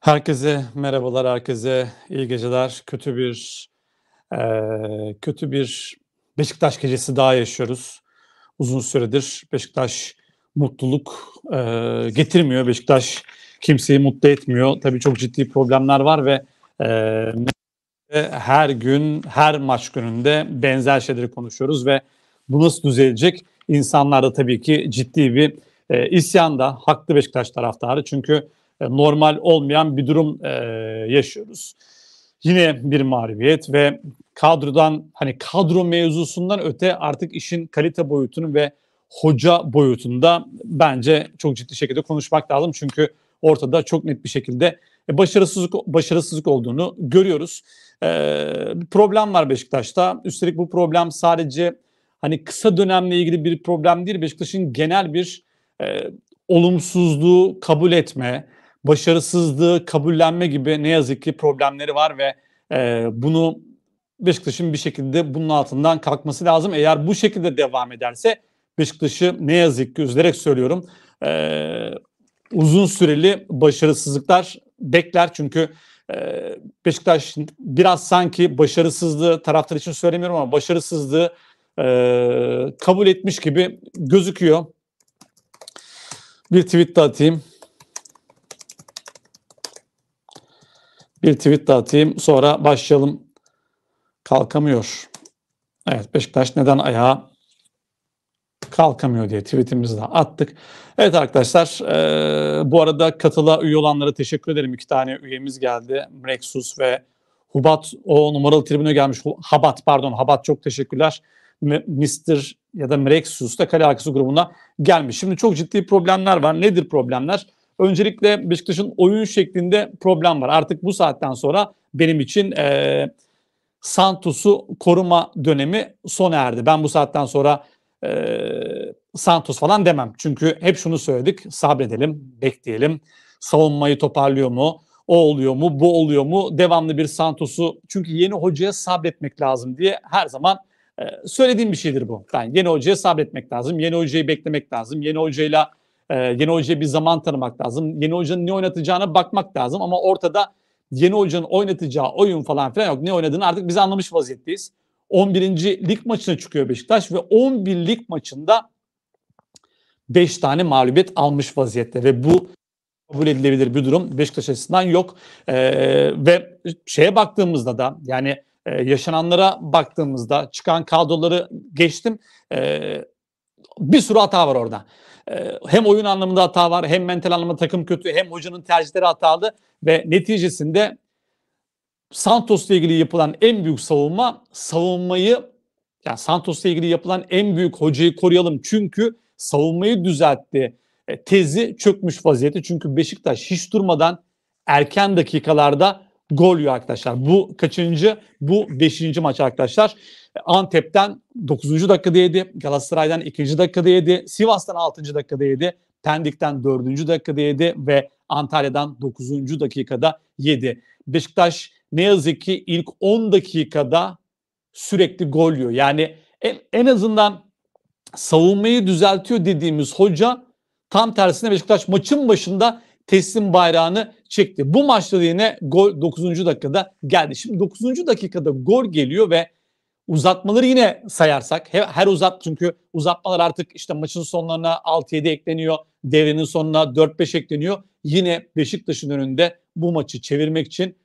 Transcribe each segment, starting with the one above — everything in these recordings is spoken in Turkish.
Herkese merhabalar, herkese iyi geceler. Kötü bir e, kötü bir Beşiktaş gecesi daha yaşıyoruz. Uzun süredir Beşiktaş mutluluk e, getirmiyor. Beşiktaş kimseyi mutlu etmiyor. Tabii çok ciddi problemler var ve e, her gün, her maç gününde benzer şeyleri konuşuyoruz ve bu nasıl düzelecek? İnsanlar da tabii ki ciddi bir e, isyan da haklı Beşiktaş taraftarı. Çünkü e, normal olmayan bir durum e, yaşıyoruz. Yine bir mağlubiyet ve kadrodan hani kadro mevzusundan öte artık işin kalite boyutunu ve hoca boyutunda bence çok ciddi şekilde konuşmak lazım. Çünkü ortada çok net bir şekilde e, başarısızlık başarısızlık olduğunu görüyoruz. Ee, problem var Beşiktaş'ta. Üstelik bu problem sadece hani kısa dönemle ilgili bir problem değil. Beşiktaş'ın genel bir e, olumsuzluğu kabul etme, başarısızlığı kabullenme gibi ne yazık ki problemleri var ve e, bunu Beşiktaş'ın bir şekilde bunun altından kalkması lazım. Eğer bu şekilde devam ederse Beşiktaş'ı ne yazık ki üzülerek söylüyorum e, uzun süreli başarısızlıklar bekler çünkü e, Beşiktaş biraz sanki başarısızlığı taraftar için söylemiyorum ama başarısızlığı e, kabul etmiş gibi gözüküyor. Bir tweet de atayım. Bir tweet daha atayım sonra başlayalım. Kalkamıyor. Evet Beşiktaş neden ayağa kalkamıyor diye tweetimizi de attık. Evet arkadaşlar e, bu arada katıla üye olanlara teşekkür ederim. İki tane üyemiz geldi. Rexus ve Hubat o numaralı tribüne gelmiş. Habat pardon Habat çok teşekkürler. Mr. ya da Rexus da kale arkası grubuna gelmiş. Şimdi çok ciddi problemler var. Nedir problemler? Öncelikle Beşiktaş'ın oyun şeklinde problem var. Artık bu saatten sonra benim için e, Santos'u koruma dönemi sona erdi. Ben bu saatten sonra e, Santos falan demem. Çünkü hep şunu söyledik sabredelim, bekleyelim. Savunmayı toparlıyor mu? O oluyor mu? Bu oluyor mu? Devamlı bir Santos'u çünkü yeni hocaya sabretmek lazım diye her zaman e, söylediğim bir şeydir bu. Yani yeni hocaya sabretmek lazım. Yeni hocayı beklemek lazım. Yeni hocayla ee, yeni hocaya bir zaman tanımak lazım. Yeni hocanın ne oynatacağına bakmak lazım ama ortada yeni hocanın oynatacağı oyun falan filan yok. Ne oynadığını artık biz anlamış vaziyetteyiz. 11. lig maçına çıkıyor Beşiktaş ve 11 lig maçında 5 tane mağlubiyet almış vaziyette ve bu kabul edilebilir bir durum Beşiktaş açısından yok. Ee, ve şeye baktığımızda da yani e, yaşananlara baktığımızda çıkan kadroları geçtim. E, bir sürü hata var orada. Ee, hem oyun anlamında hata var, hem mental anlamda takım kötü, hem hocanın tercihleri hatalı ve neticesinde Santos'la ilgili yapılan en büyük savunma savunmayı yani Santos'la ilgili yapılan en büyük hocayı koruyalım çünkü savunmayı düzeltti. E, tezi çökmüş vaziyette çünkü Beşiktaş hiç durmadan erken dakikalarda gol yiyor arkadaşlar. Bu kaçıncı? Bu beşinci maç arkadaşlar. Antep'ten 9. dakikada yedi. Galatasaray'dan 2. dakikada yedi. Sivas'tan 6. dakikada yedi. Pendik'ten 4. dakikada yedi ve Antalya'dan 9. dakikada yedi. Beşiktaş ne yazık ki ilk 10 dakikada sürekli gol yiyor. Yani en, en azından savunmayı düzeltiyor dediğimiz hoca tam tersine Beşiktaş maçın başında teslim bayrağını çekti. Bu maçta da yine gol 9. dakikada geldi. Şimdi 9. dakikada gol geliyor ve uzatmaları yine sayarsak her uzat çünkü uzatmalar artık işte maçın sonlarına 6-7 ekleniyor. Devrenin sonuna 4-5 ekleniyor. Yine Beşiktaş'ın önünde bu maçı çevirmek için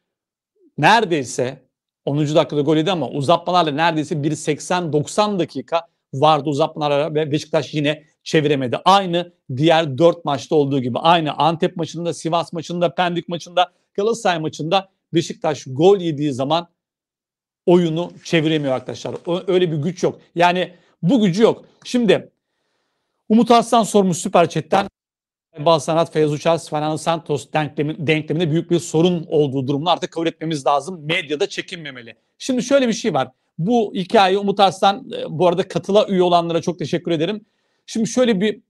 neredeyse 10. dakikada gol yedi ama uzatmalarla neredeyse 1.80-90 dakika vardı uzatmalarla ve Beşiktaş yine çeviremedi. Aynı diğer dört maçta olduğu gibi. Aynı Antep maçında, Sivas maçında, Pendik maçında, Galatasaray maçında Beşiktaş gol yediği zaman oyunu çeviremiyor arkadaşlar. Öyle bir güç yok. Yani bu gücü yok. Şimdi Umut Aslan sormuş Süper Chat'ten. Balsanat, Feyyaz Uçar, Fernando Santos denklemi, denkleminde büyük bir sorun olduğu durumunu artık kabul etmemiz lazım. Medyada çekinmemeli. Şimdi şöyle bir şey var. Bu hikayeyi Umut Aslan, e, bu arada katıla üye olanlara çok teşekkür ederim. Şimdi şöyle bir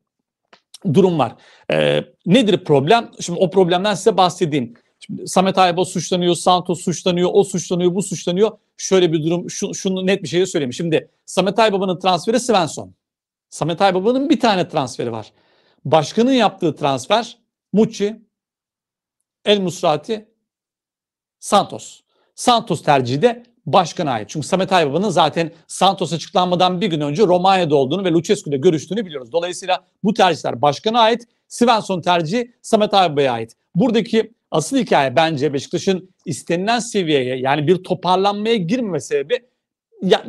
durum var. E, nedir problem? Şimdi o problemden size bahsedeyim. Şimdi Samet Ayba suçlanıyor, Santos suçlanıyor, o suçlanıyor, bu suçlanıyor. Şöyle bir durum, şu, şunu net bir şekilde söyleyeyim. Şimdi Samet Aybaba'nın transferi Svensson. Samet Aybaba'nın bir tane transferi var. Başkanın yaptığı transfer Mucci, El Musrati, Santos. Santos tercihi de başkana ait. Çünkü Samet Aybaba'nın zaten Santos açıklanmadan bir gün önce Romanya'da olduğunu ve Lucescu'da görüştüğünü biliyoruz. Dolayısıyla bu tercihler başkana ait. Svensson tercihi Samet Aybaba'ya ait. Buradaki asıl hikaye bence Beşiktaş'ın istenilen seviyeye yani bir toparlanmaya girmeme sebebi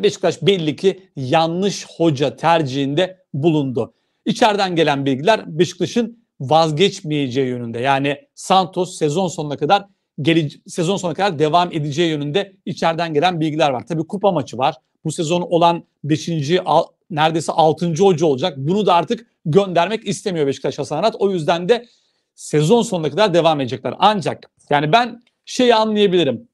Beşiktaş belli ki yanlış hoca tercihinde bulundu. İçeriden gelen bilgiler Beşiktaş'ın vazgeçmeyeceği yönünde. Yani Santos sezon sonuna kadar gele, sezon sonuna kadar devam edeceği yönünde içeriden gelen bilgiler var. Tabii kupa maçı var. Bu sezon olan 5. neredeyse 6. hoca olacak. Bunu da artık göndermek istemiyor Beşiktaş Hasan Arat. O yüzden de sezon sonuna kadar devam edecekler. Ancak yani ben şeyi anlayabilirim.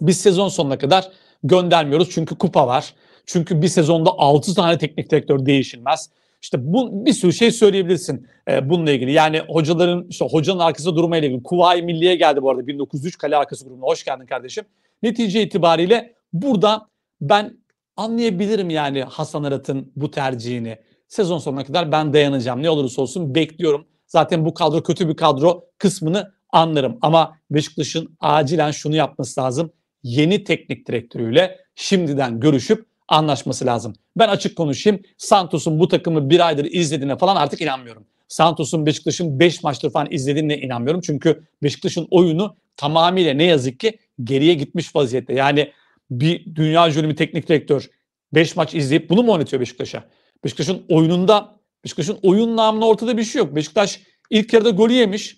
Biz sezon sonuna kadar göndermiyoruz çünkü kupa var. Çünkü bir sezonda 6 tane teknik direktör değişilmez. İşte bu bir sürü şey söyleyebilirsin e, bununla ilgili. Yani hocaların işte hocanın arkasında durmayla ilgili. Kuvayi Milliye geldi bu arada 1903 kale arkası grubuna. Hoş geldin kardeşim. Netice itibariyle burada ben anlayabilirim yani Hasan Arat'ın bu tercihini. Sezon sonuna kadar ben dayanacağım. Ne olursa olsun bekliyorum. Zaten bu kadro kötü bir kadro kısmını anlarım. Ama Beşiktaş'ın acilen şunu yapması lazım. Yeni teknik direktörüyle şimdiden görüşüp anlaşması lazım. Ben açık konuşayım. Santos'un bu takımı bir aydır izlediğine falan artık inanmıyorum. Santos'un Beşiktaş'ın 5 maçtır falan izlediğine inanmıyorum. Çünkü Beşiktaş'ın oyunu tamamıyla ne yazık ki geriye gitmiş vaziyette. Yani bir dünya jürimi teknik direktör 5 maç izleyip bunu mu oynatıyor Beşiktaş'a? Beşiktaş'ın oyununda Beşiktaş'ın oyun namına ortada bir şey yok. Beşiktaş ilk yarıda gol yemiş.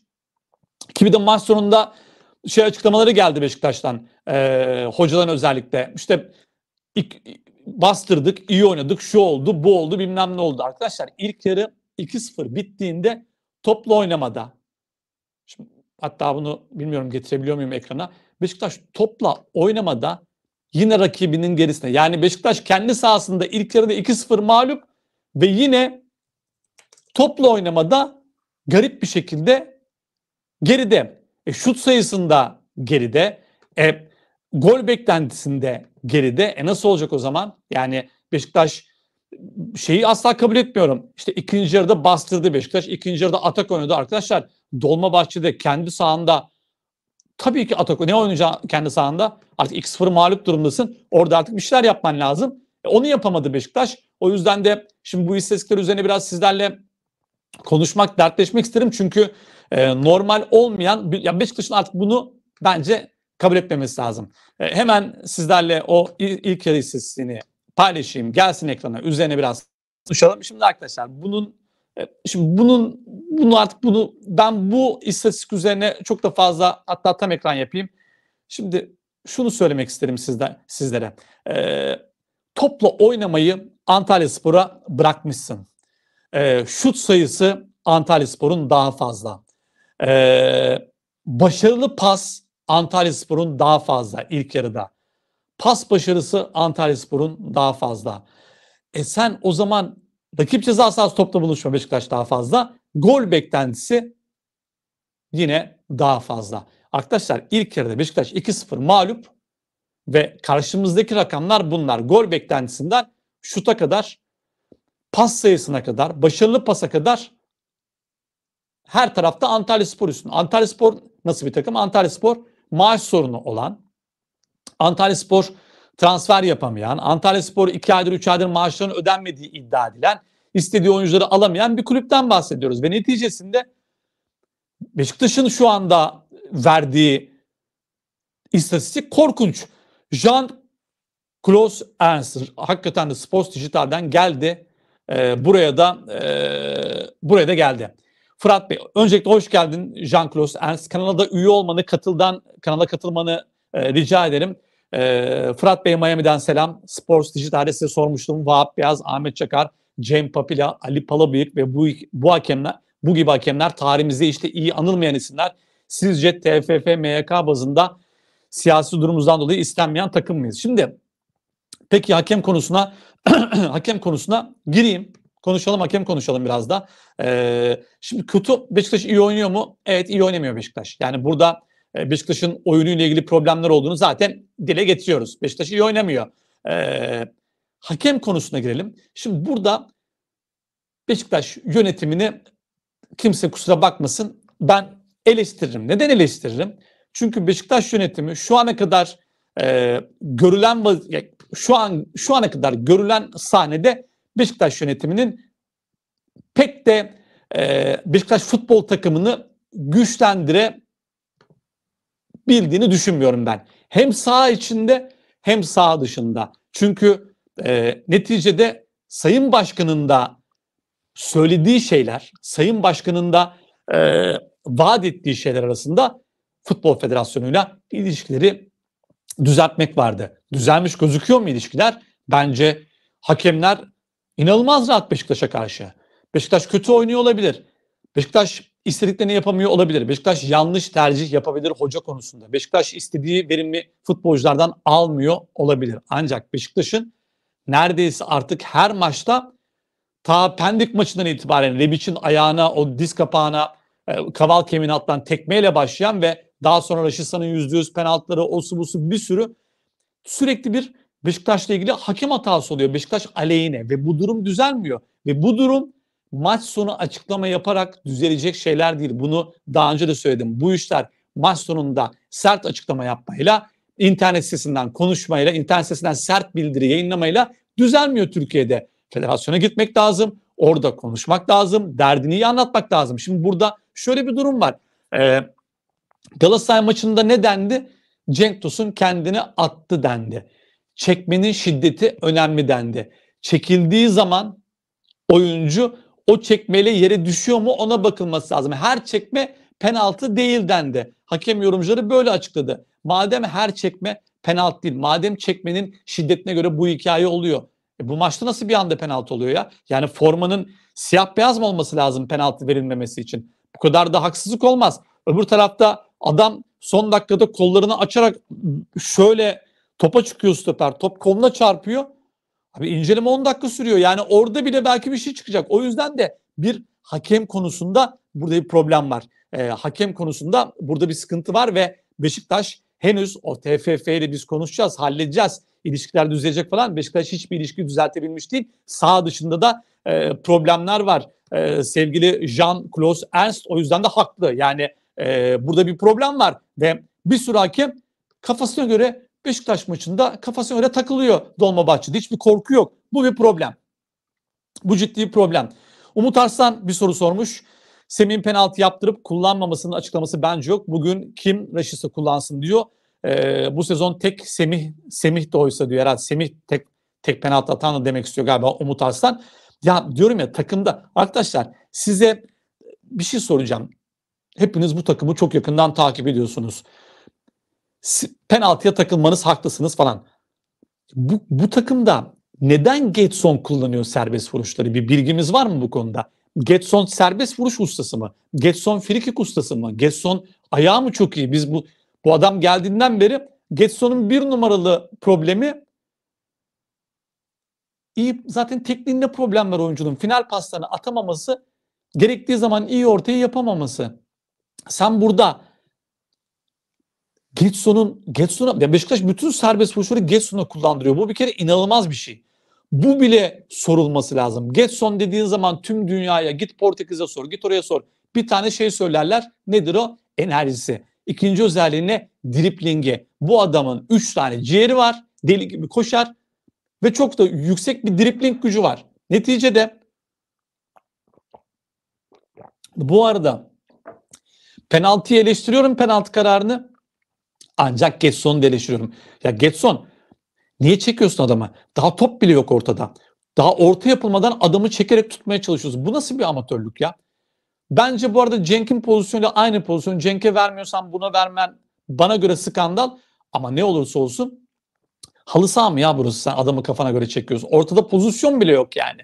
Ki bir de maç sonunda şey açıklamaları geldi Beşiktaş'tan. E, hocadan özellikle. İşte ilk, bastırdık, iyi oynadık, şu oldu, bu oldu, bilmem ne oldu. Arkadaşlar ilk yarı 2-0 bittiğinde toplu oynamada şimdi hatta bunu bilmiyorum getirebiliyor muyum ekrana. Beşiktaş topla oynamada yine rakibinin gerisine. Yani Beşiktaş kendi sahasında ilk yarıda 2-0 mağlup ve yine topla oynamada garip bir şekilde geride. E, şut sayısında geride. E, gol beklentisinde geride. E nasıl olacak o zaman? Yani Beşiktaş şeyi asla kabul etmiyorum. İşte ikinci yarıda bastırdı Beşiktaş. İkinci yarıda atak oynadı arkadaşlar. Dolmabahçe'de kendi sahanda tabii ki atak ne oynayacaksın kendi sahanda? Artık 2-0 mağlup durumdasın. Orada artık bir şeyler yapman lazım. E, onu yapamadı Beşiktaş. O yüzden de şimdi bu istatistikler üzerine biraz sizlerle konuşmak, dertleşmek isterim. Çünkü e, normal olmayan ya Beşiktaş'ın artık bunu bence kabul etmemesi lazım. E, hemen sizlerle o ilk yarı istatistiğini paylaşayım. Gelsin ekrana. Üzerine biraz konuşalım. Şimdi arkadaşlar bunun e, Şimdi bunun bunu artık bunu ben bu istatistik üzerine çok da fazla hatta tam ekran yapayım. Şimdi şunu söylemek isterim sizde sizlere. Ee, topla oynamayı Antalya Spor'a bırakmışsın. Ee, şut sayısı Antalya Spor'un daha fazla. Ee, başarılı pas Antalya Spor'un daha fazla ilk yarıda. Pas başarısı Antalya Spor'un daha fazla. E sen o zaman rakip ceza sahası topla buluşma Beşiktaş daha fazla. Gol beklentisi yine daha fazla. Arkadaşlar ilk yarıda Beşiktaş 2-0 mağlup ve karşımızdaki rakamlar bunlar. Gol beklentisinden şuta kadar, pas sayısına kadar, başarılı pasa kadar her tarafta Antalya Spor üstün. Antalya Spor nasıl bir takım? Antalya Spor maaş sorunu olan, Antalya Spor transfer yapamayan, Antalya Spor 2 aydır 3 aydır maaşlarının ödenmediği iddia edilen, istediği oyuncuları alamayan bir kulüpten bahsediyoruz. Ve neticesinde Beşiktaş'ın şu anda verdiği istatistik korkunç. Jean Klaus Ernst hakikaten de Sports Digital'den geldi. E, buraya da e, buraya da geldi. Fırat Bey, öncelikle hoş geldin Jean-Claude Ernst. Kanala da üye olmanı, katıldan, kanala katılmanı e, rica ederim. E, Fırat Bey Miami'den selam. Sports Dijital'de size sormuştum. Vahap Beyaz, Ahmet Çakar, Cem Papila, Ali Palabıyık ve bu, bu hakemler, bu gibi hakemler tarihimizde işte iyi anılmayan isimler. Sizce TFF, MYK bazında siyasi durumumuzdan dolayı istenmeyen takım mıyız? Şimdi peki hakem konusuna hakem konusuna gireyim konuşalım. Hakem konuşalım biraz da. Ee, şimdi Kutu Beşiktaş iyi oynuyor mu? Evet iyi oynamıyor Beşiktaş. Yani burada e, Beşiktaş'ın oyunuyla ilgili problemler olduğunu zaten dile getiriyoruz. Beşiktaş iyi oynamıyor. Ee, hakem konusuna girelim. Şimdi burada Beşiktaş yönetimini kimse kusura bakmasın ben eleştiririm. Neden eleştiririm? Çünkü Beşiktaş yönetimi şu ana kadar e, görülen şu an şu ana kadar görülen sahnede Beşiktaş yönetiminin pek de e, Beşiktaş futbol takımını güçlendire bildiğini düşünmüyorum ben. Hem sağ içinde hem sağ dışında. Çünkü e, neticede Sayın Başkan'ın da söylediği şeyler, Sayın Başkan'ın da e, vaat ettiği şeyler arasında Futbol Federasyonu'yla ilişkileri düzeltmek vardı. Düzelmiş gözüküyor mu ilişkiler? Bence hakemler İnanılmaz rahat Beşiktaş'a karşı. Beşiktaş kötü oynuyor olabilir. Beşiktaş istediklerini yapamıyor olabilir. Beşiktaş yanlış tercih yapabilir hoca konusunda. Beşiktaş istediği verimli futbolculardan almıyor olabilir. Ancak Beşiktaş'ın neredeyse artık her maçta ta Pendik maçından itibaren Rebic'in ayağına, o diz kapağına, e, kaval kemiğine atılan tekmeyle başlayan ve daha sonra Raşisa'nın yüzde yüz penaltıları, o busu bir sürü sürekli bir Beşiktaş'la ilgili hakem hatası oluyor. Beşiktaş aleyhine ve bu durum düzelmiyor. Ve bu durum maç sonu açıklama yaparak düzelecek şeyler değil. Bunu daha önce de söyledim. Bu işler maç sonunda sert açıklama yapmayla, internet sitesinden konuşmayla, internet sitesinden sert bildiri yayınlamayla düzelmiyor Türkiye'de. Federasyona gitmek lazım, orada konuşmak lazım, derdini iyi anlatmak lazım. Şimdi burada şöyle bir durum var. Ee, Galatasaray maçında ne dendi? Cenk Tosun kendini attı dendi çekmenin şiddeti önemli dendi. Çekildiği zaman oyuncu o çekmeyle yere düşüyor mu ona bakılması lazım. Her çekme penaltı değil dendi. Hakem yorumcuları böyle açıkladı. Madem her çekme penaltı değil. Madem çekmenin şiddetine göre bu hikaye oluyor. E bu maçta nasıl bir anda penaltı oluyor ya? Yani formanın siyah beyaz mı olması lazım penaltı verilmemesi için? Bu kadar da haksızlık olmaz. Öbür tarafta adam son dakikada kollarını açarak şöyle Topa çıkıyor stoper. Top koluna çarpıyor. Abi inceleme 10 dakika sürüyor. Yani orada bile belki bir şey çıkacak. O yüzden de bir hakem konusunda burada bir problem var. E, hakem konusunda burada bir sıkıntı var ve Beşiktaş henüz o TFF ile biz konuşacağız, halledeceğiz. İlişkiler düzelecek falan. Beşiktaş hiçbir ilişki düzeltebilmiş değil. Sağ dışında da e, problemler var. E, sevgili Jean-Claude Ernst o yüzden de haklı. Yani e, burada bir problem var ve bir sürü hakem kafasına göre Beşiktaş maçında kafasına öyle takılıyor Dolmabahçe'de. Hiçbir korku yok. Bu bir problem. Bu ciddi bir problem. Umut Arslan bir soru sormuş. Semih'in penaltı yaptırıp kullanmamasının açıklaması bence yok. Bugün kim Raşis'i kullansın diyor. Ee, bu sezon tek Semih, Semih de oysa diyor herhalde. Semih tek, tek penaltı atan demek istiyor galiba Umut Arslan. Ya diyorum ya takımda arkadaşlar size bir şey soracağım. Hepiniz bu takımı çok yakından takip ediyorsunuz penaltıya takılmanız haklısınız falan. Bu, bu takımda neden Getson kullanıyor serbest vuruşları? Bir bilgimiz var mı bu konuda? Getson serbest vuruş ustası mı? Getson frikik ustası mı? Getson ayağı mı çok iyi? Biz bu bu adam geldiğinden beri Getson'un bir numaralı problemi iyi zaten tekniğinde problem var oyuncunun. Final paslarını atamaması, gerektiği zaman iyi ortayı yapamaması. Sen burada Getson'un Getson'a ya Beşiktaş bütün serbest vuruşları Getson'a kullandırıyor. Bu bir kere inanılmaz bir şey. Bu bile sorulması lazım. Getson dediğin zaman tüm dünyaya git Portekiz'e sor, git oraya sor. Bir tane şey söylerler. Nedir o? Enerjisi. İkinci özelliği ne? Driplingi. Bu adamın 3 tane ciğeri var. Deli gibi koşar. Ve çok da yüksek bir dripling gücü var. Neticede bu arada penaltıyı eleştiriyorum penaltı kararını. Ancak Getson'u eleştiriyorum. Ya Getson niye çekiyorsun adamı? Daha top bile yok ortada. Daha orta yapılmadan adamı çekerek tutmaya çalışıyorsun. Bu nasıl bir amatörlük ya? Bence bu arada Cenk'in pozisyonuyla aynı pozisyon. Cenk'e vermiyorsan buna vermen bana göre skandal. Ama ne olursa olsun halı saha mı ya burası sen adamı kafana göre çekiyorsun. Ortada pozisyon bile yok yani.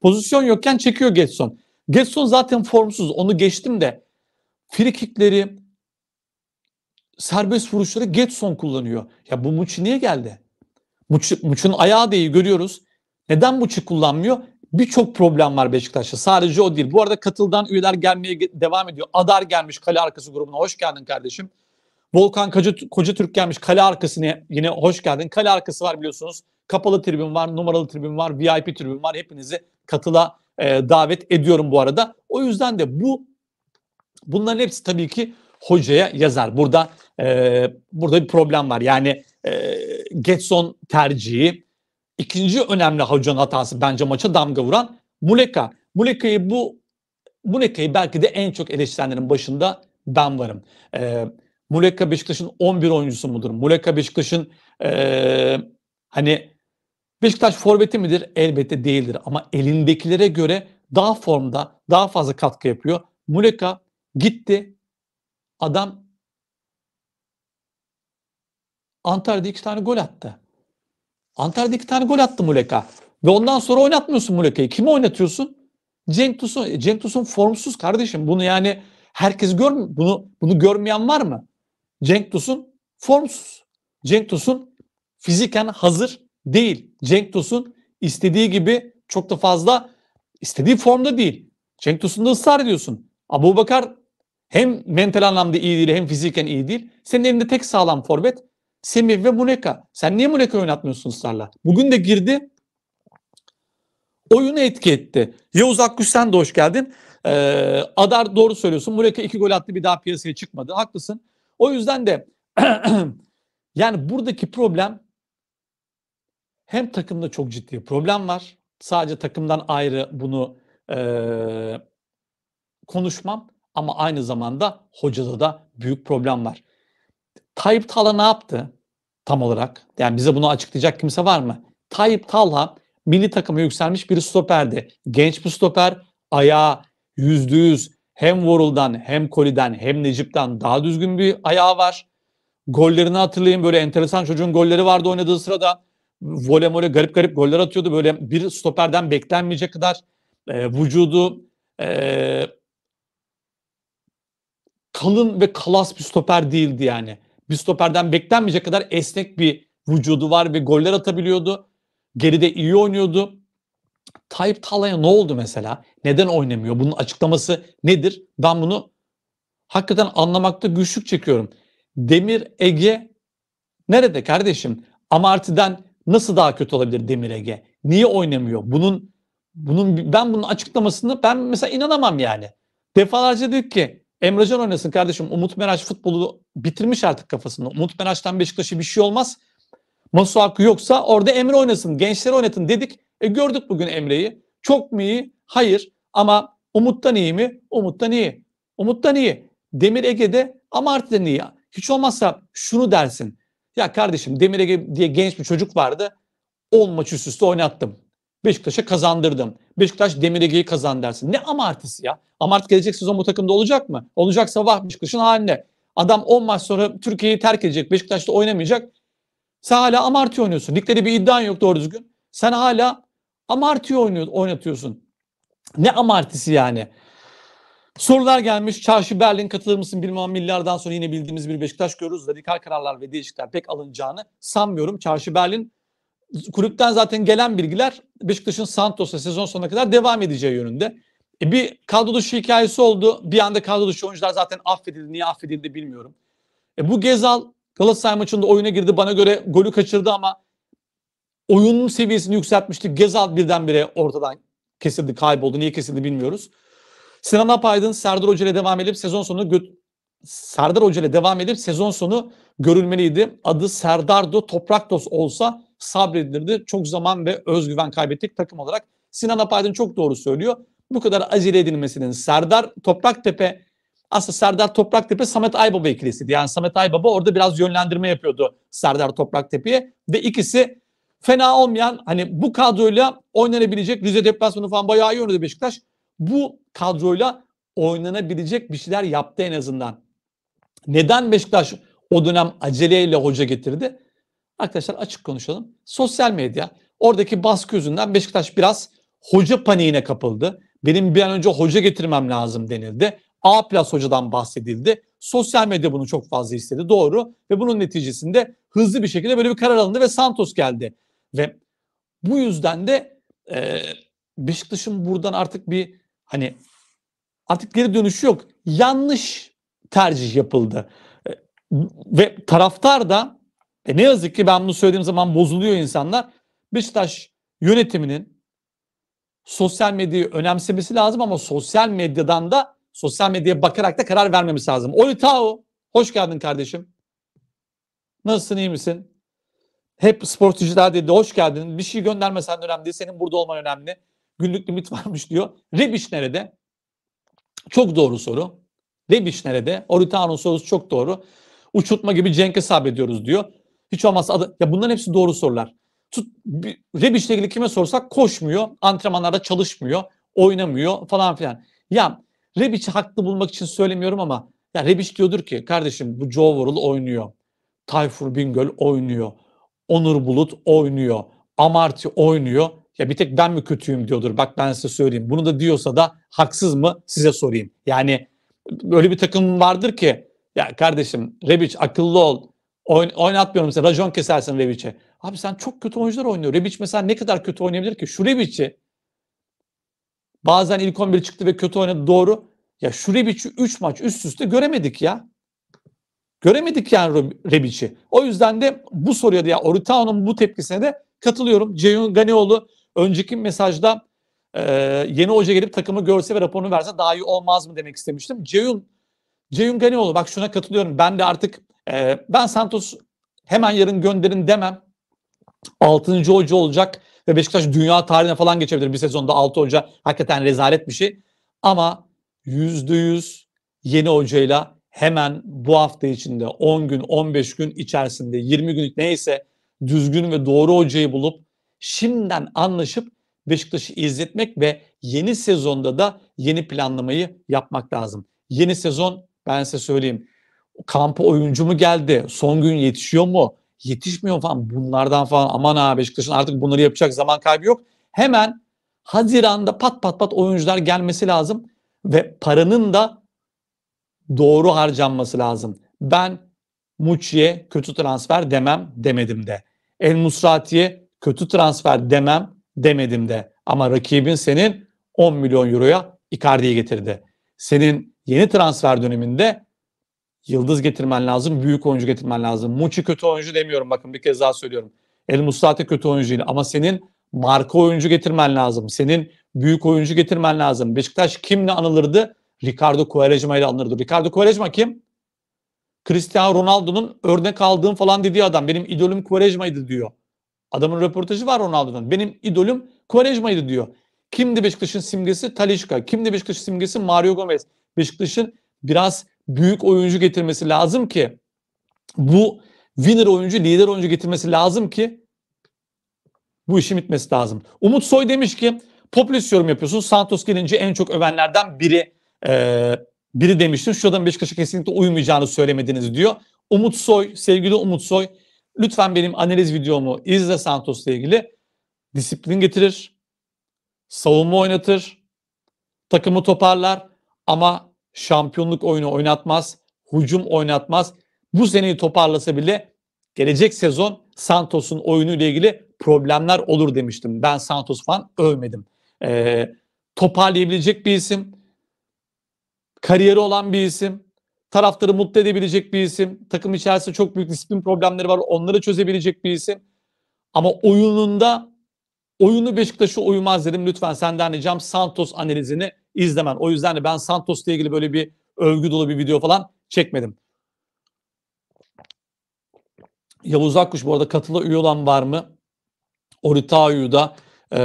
Pozisyon yokken çekiyor Getson. Getson zaten formsuz onu geçtim de free serbest vuruşları Getson kullanıyor. Ya bu Muçi niye geldi? Muçi, Muçi'nin ayağı değil görüyoruz. Neden Muçi kullanmıyor? Birçok problem var Beşiktaş'ta. Sadece o değil. Bu arada katıldan üyeler gelmeye devam ediyor. Adar gelmiş kale arkası grubuna. Hoş geldin kardeşim. Volkan Koca, Koca Türk gelmiş kale arkasına yine hoş geldin. Kale arkası var biliyorsunuz. Kapalı tribün var, numaralı tribün var, VIP tribün var. Hepinizi katıla e, davet ediyorum bu arada. O yüzden de bu bunların hepsi tabii ki hocaya yazar. Burada e, burada bir problem var. Yani e, Getson tercihi ikinci önemli hocanın hatası bence maça damga vuran Muleka. Muleka'yı bu Muleka'yı belki de en çok eleştirenlerin başında ben varım. E, Muleka Beşiktaş'ın 11 oyuncusu mudur? Muleka Beşiktaş'ın e, hani Beşiktaş forveti midir? Elbette değildir ama elindekilere göre daha formda, daha fazla katkı yapıyor. Muleka gitti Adam Antalya'da iki tane gol attı. Antalya'da iki tane gol attı Muleka. Ve ondan sonra oynatmıyorsun Muleka'yı. Kimi oynatıyorsun? Cenk Tosun. E, Cenk Tosun formsuz kardeşim. Bunu yani herkes gör bunu bunu görmeyen var mı? Cenk Tosun formsuz. Cenk Tosun fiziken hazır değil. Cenk Tosun istediği gibi çok da fazla istediği formda değil. Cenk Tosun'da ısrar ediyorsun. Abu Bakar hem mental anlamda iyi değil hem fiziken iyi değil. Senin elinde tek sağlam forvet Semih ve Muneka. Sen niye Muneka oynatmıyorsun ısrarla? Bugün de girdi. Oyunu etki etti. Yavuz Akgüs sen de hoş geldin. Ee, Adar doğru söylüyorsun. Muneka iki gol attı bir daha piyasaya çıkmadı. Haklısın. O yüzden de yani buradaki problem hem takımda çok ciddi problem var. Sadece takımdan ayrı bunu e, konuşmam ama aynı zamanda hocada da büyük problem var. Tayyip Talha ne yaptı tam olarak? Yani bize bunu açıklayacak kimse var mı? Tayyip Talha milli takıma yükselmiş bir stoperdi. Genç bir stoper ayağı yüzde yüz hem Vorul'dan hem Koli'den hem Necip'ten daha düzgün bir ayağı var. Gollerini hatırlayın böyle enteresan çocuğun golleri vardı oynadığı sırada. Vole mole garip garip goller atıyordu böyle bir stoperden beklenmeyecek kadar e, vücudu e, kalın ve kalas bir stoper değildi yani. Bir stoperden beklenmeyecek kadar esnek bir vücudu var ve goller atabiliyordu. Geride iyi oynuyordu. Tayyip Talaya ne oldu mesela? Neden oynamıyor? Bunun açıklaması nedir? Ben bunu hakikaten anlamakta güçlük çekiyorum. Demir Ege nerede kardeşim? Amartiden nasıl daha kötü olabilir Demir Ege? Niye oynamıyor? Bunun bunun ben bunun açıklamasını ben mesela inanamam yani. Defalarca dedik ki Emrecan oynasın kardeşim. Umut Meraş futbolu bitirmiş artık kafasında. Umut Meraş'tan Beşiktaş'a bir şey olmaz. Masu Hakkı yoksa orada Emre oynasın, gençleri oynatın dedik. E gördük bugün Emre'yi. Çok mu iyi? Hayır. Ama Umut'tan iyi mi? Umut'tan iyi. Umut'tan iyi. Demir Ege'de ama Amartya'dan iyi. Hiç olmazsa şunu dersin. Ya kardeşim Demir Ege diye genç bir çocuk vardı. 10 maç üst üste oynattım. Beşiktaş'a kazandırdım. Beşiktaş Demir Ege'yi kazan dersin. Ne amartisi ya? Amart gelecek sezon bu takımda olacak mı? Olacaksa vah Beşiktaş'ın haline. Adam 10 maç sonra Türkiye'yi terk edecek. Beşiktaş'ta oynamayacak. Sen hala amartı oynuyorsun. Ligde bir iddian yok doğru düzgün. Sen hala amartı oynuyor, oynatıyorsun. Ne amartisi yani? Sorular gelmiş. Çarşı Berlin katılır mısın bilmem milyardan sonra yine bildiğimiz bir Beşiktaş görürüz. Radikal kararlar ve değişiklikler pek alınacağını sanmıyorum. Çarşı Berlin kulüpten zaten gelen bilgiler Beşiktaş'ın Santos'la sezon sonuna kadar devam edeceği yönünde. E bir kadro dışı hikayesi oldu. Bir anda kadro dışı oyuncular zaten affedildi. Niye affedildi bilmiyorum. E bu Gezal Galatasaray maçında oyuna girdi. Bana göre golü kaçırdı ama oyunun seviyesini yükseltmişti. Gezal birdenbire ortadan kesildi, kayboldu. Niye kesildi bilmiyoruz. Sinan Apaydın Serdar Hoca ile devam edip sezon sonu gö- Serdar Hoca ile devam edip sezon sonu görülmeliydi. Adı Serdardo Topraktos olsa sabredilirdi. Çok zaman ve özgüven kaybettik takım olarak. Sinan Apaydın çok doğru söylüyor. Bu kadar acele edilmesinin Serdar Topraktepe aslında Serdar Topraktepe Samet Aybaba ikilisiydi. Yani Samet Aybaba orada biraz yönlendirme yapıyordu Serdar Topraktepe'ye ve ikisi fena olmayan hani bu kadroyla oynanabilecek Rize deplasmanı falan bayağı iyi oynadı Beşiktaş. Bu kadroyla oynanabilecek bir şeyler yaptı en azından. Neden Beşiktaş o dönem aceleyle hoca getirdi? Arkadaşlar açık konuşalım. Sosyal medya oradaki baskı yüzünden Beşiktaş biraz hoca paniğine kapıldı. Benim bir an önce hoca getirmem lazım denildi. A plus hocadan bahsedildi. Sosyal medya bunu çok fazla istedi. Doğru. Ve bunun neticesinde hızlı bir şekilde böyle bir karar alındı ve Santos geldi. Ve bu yüzden de e, Beşiktaş'ın buradan artık bir hani artık geri dönüşü yok. Yanlış tercih yapıldı. E, ve taraftar da e ne yazık ki ben bunu söylediğim zaman bozuluyor insanlar. Beşiktaş yönetiminin sosyal medyayı önemsemesi lazım ama sosyal medyadan da sosyal medyaya bakarak da karar vermemiz lazım. Oli Tao, hoş geldin kardeşim. Nasılsın, iyi misin? Hep sportcular dedi, hoş geldin. Bir şey göndermesen de önemli değil, senin burada olman önemli. Günlük limit varmış diyor. Rebiş nerede? Çok doğru soru. Rebiş nerede? Oli Tao'nun sorusu çok doğru. Uçurtma gibi Cenk'e sabrediyoruz diyor. Hiç olmazsa adı, ya bunların hepsi doğru sorular. Tut, Rebic'le ilgili kime sorsak koşmuyor, antrenmanlarda çalışmıyor, oynamıyor falan filan. Ya Rebic'i haklı bulmak için söylemiyorum ama ya Rebic diyordur ki kardeşim bu Joe Worrell oynuyor. Tayfur Bingöl oynuyor. Onur Bulut oynuyor. Amarty oynuyor. Ya bir tek ben mi kötüyüm diyordur. Bak ben size söyleyeyim. Bunu da diyorsa da haksız mı size sorayım. Yani böyle bir takım vardır ki ya kardeşim Rebic akıllı ol. Oyn, oynatmıyorum mesela. Racon kesersin Rebic'e. Abi sen çok kötü oyuncular oynuyor. Rebic mesela ne kadar kötü oynayabilir ki? Şu Rebic'i bazen ilk 11 çıktı ve kötü oynadı doğru. Ya şu Rebic'i 3 maç üst üste göremedik ya. Göremedik yani Rebic'i. O yüzden de bu soruya da ya Oritao'nun bu tepkisine de katılıyorum. Ceyhun Ganioğlu önceki mesajda e, yeni hoca gelip takımı görse ve raporunu verse daha iyi olmaz mı demek istemiştim. Ceyhun Ceyhun Ganioğlu bak şuna katılıyorum. Ben de artık e, ben Santos hemen yarın gönderin demem. 6. hoca olacak ve Beşiktaş dünya tarihine falan geçebilir bir sezonda 6 hoca. Hakikaten rezalet bir şey. Ama %100 yeni hocayla hemen bu hafta içinde 10 gün, 15 gün içerisinde 20 günlük neyse düzgün ve doğru hocayı bulup şimdiden anlaşıp Beşiktaş'ı izletmek ve yeni sezonda da yeni planlamayı yapmak lazım. Yeni sezon ben size söyleyeyim kampa oyuncu mu geldi? Son gün yetişiyor mu? Yetişmiyor falan. Bunlardan falan aman abi, Beşiktaş'ın artık bunları yapacak zaman kaybı yok. Hemen Haziran'da pat pat pat oyuncular gelmesi lazım ve paranın da doğru harcanması lazım. Ben Muçi'ye kötü transfer demem demedim de. El Musrati'ye kötü transfer demem demedim de. Ama rakibin senin 10 milyon euroya Icardi'yi getirdi. Senin yeni transfer döneminde yıldız getirmen lazım, büyük oyuncu getirmen lazım. Muçi kötü oyuncu demiyorum bakın bir kez daha söylüyorum. El Mustafa kötü oyuncu değil ama senin marka oyuncu getirmen lazım. Senin büyük oyuncu getirmen lazım. Beşiktaş kimle anılırdı? Ricardo Quaresma ile anılırdı. Ricardo Quaresma kim? Cristiano Ronaldo'nun örnek aldığım falan dediği adam. Benim idolüm Quaresma'ydı diyor. Adamın röportajı var Ronaldo'nun. Benim idolüm Quaresma'ydı diyor. Kimdi Beşiktaş'ın simgesi? Talişka. Kimdi Beşiktaş'ın simgesi? Mario Gomez. Beşiktaş'ın biraz büyük oyuncu getirmesi lazım ki bu winner oyuncu, lider oyuncu getirmesi lazım ki bu işin bitmesi lazım. Umut Soy demiş ki popülist yorum yapıyorsun. Santos gelince en çok övenlerden biri e, biri demiştim. Şuradan Beşiktaş'a kesinlikle uymayacağını söylemediniz diyor. Umut Soy, sevgili Umut Soy lütfen benim analiz videomu izle Santos'la ilgili. Disiplin getirir. Savunma oynatır. Takımı toparlar. Ama şampiyonluk oyunu oynatmaz, hücum oynatmaz. Bu seneyi toparlasa bile gelecek sezon Santos'un oyunu ile ilgili problemler olur demiştim. Ben Santos falan övmedim. Ee, toparlayabilecek bir isim, kariyeri olan bir isim, taraftarı mutlu edebilecek bir isim, takım içerisinde çok büyük disiplin problemleri var, onları çözebilecek bir isim. Ama oyununda oyunu Beşiktaş'a uymaz dedim. Lütfen senden ricam Santos analizini izlemen. O yüzden de ben Santos'la ilgili böyle bir övgü dolu bir video falan çekmedim. Yavuz Akkuş bu arada katıla üye olan var mı? Oritao'yu da e,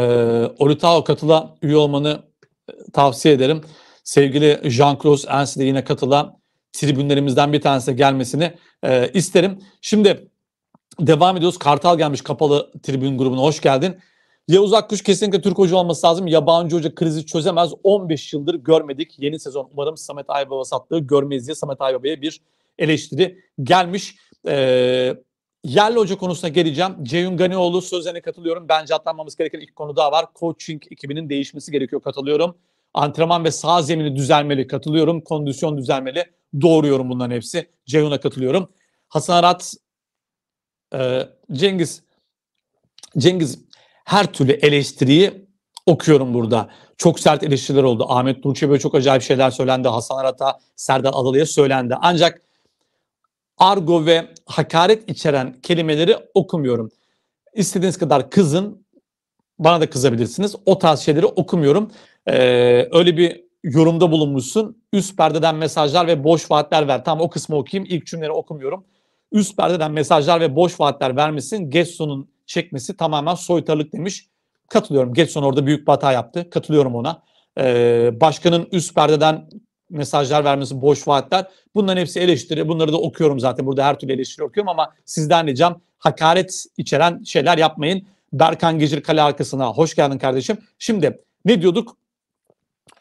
Oritao katıla üye olmanı e, tavsiye ederim. Sevgili Jean-Claude Ens de yine katıla tribünlerimizden bir tanesi gelmesini e, isterim. Şimdi devam ediyoruz. Kartal gelmiş kapalı tribün grubuna hoş geldin. Yavuz Akkuş kesinlikle Türk hoca olması lazım. Yabancı hoca krizi çözemez. 15 yıldır görmedik. Yeni sezon umarım Samet Aybaba sattığı görmeyiz diye Samet Aybaba'ya bir eleştiri gelmiş. Ee, yerli hoca konusuna geleceğim. Ceyhun Ganioğlu sözlerine katılıyorum. Bence atlanmamız gereken ilk konu daha var. Coaching ekibinin değişmesi gerekiyor katılıyorum. Antrenman ve sağ zemini düzelmeli katılıyorum. Kondisyon düzelmeli. Doğruyorum bunların hepsi. Ceyhun'a katılıyorum. Hasan Arat, e, Cengiz Cengiz her türlü eleştiriyi okuyorum burada. Çok sert eleştiriler oldu. Ahmet Nurçe böyle çok acayip şeyler söylendi. Hasan Arat'a, Serdar Adalı'ya söylendi. Ancak argo ve hakaret içeren kelimeleri okumuyorum. İstediğiniz kadar kızın, bana da kızabilirsiniz. O tarz şeyleri okumuyorum. Ee, öyle bir yorumda bulunmuşsun. Üst perdeden mesajlar ve boş vaatler ver. Tamam o kısmı okuyayım. İlk cümleleri okumuyorum. Üst perdeden mesajlar ve boş vaatler vermesin. Gesson'un çekmesi tamamen soytarlık demiş. Katılıyorum. Getson orada büyük bir hata yaptı. Katılıyorum ona. Ee, başkanın üst perdeden mesajlar vermesi, boş vaatler. Bunların hepsi eleştiri. Bunları da okuyorum zaten. Burada her türlü eleştiri okuyorum ama sizden ricam hakaret içeren şeyler yapmayın. Berkan Gecir kale arkasına hoş geldin kardeşim. Şimdi ne diyorduk?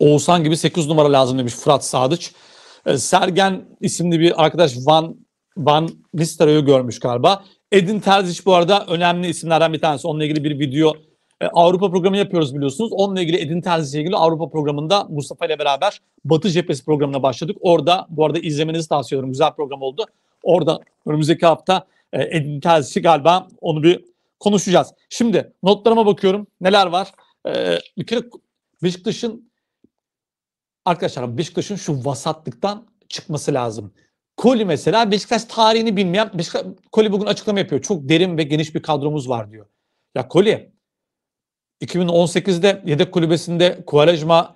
Oğuzhan gibi 8 numara lazım demiş Fırat Sadıç. Ee, Sergen isimli bir arkadaş Van Van Nistelrooy'u görmüş galiba. Edin Terzic bu arada önemli isimlerden bir tanesi. Onunla ilgili bir video e, Avrupa programı yapıyoruz biliyorsunuz. Onunla ilgili Edin Terzic'le ilgili Avrupa programında Mustafa ile beraber Batı Cephesi programına başladık. Orada bu arada izlemenizi tavsiye ediyorum. Güzel program oldu. Orada önümüzdeki hafta e, Edin Terzic'i galiba onu bir konuşacağız. Şimdi notlarıma bakıyorum. Neler var? E, bir kere Beşiktaş'ın arkadaşlar Beşiktaş'ın şu vasatlıktan çıkması lazım. Koli mesela Beşiktaş tarihini bilmeyen Beşiktaş, Koli bugün açıklama yapıyor. Çok derin ve geniş bir kadromuz var diyor. Ya Koli 2018'de yedek kulübesinde Kuvarajma,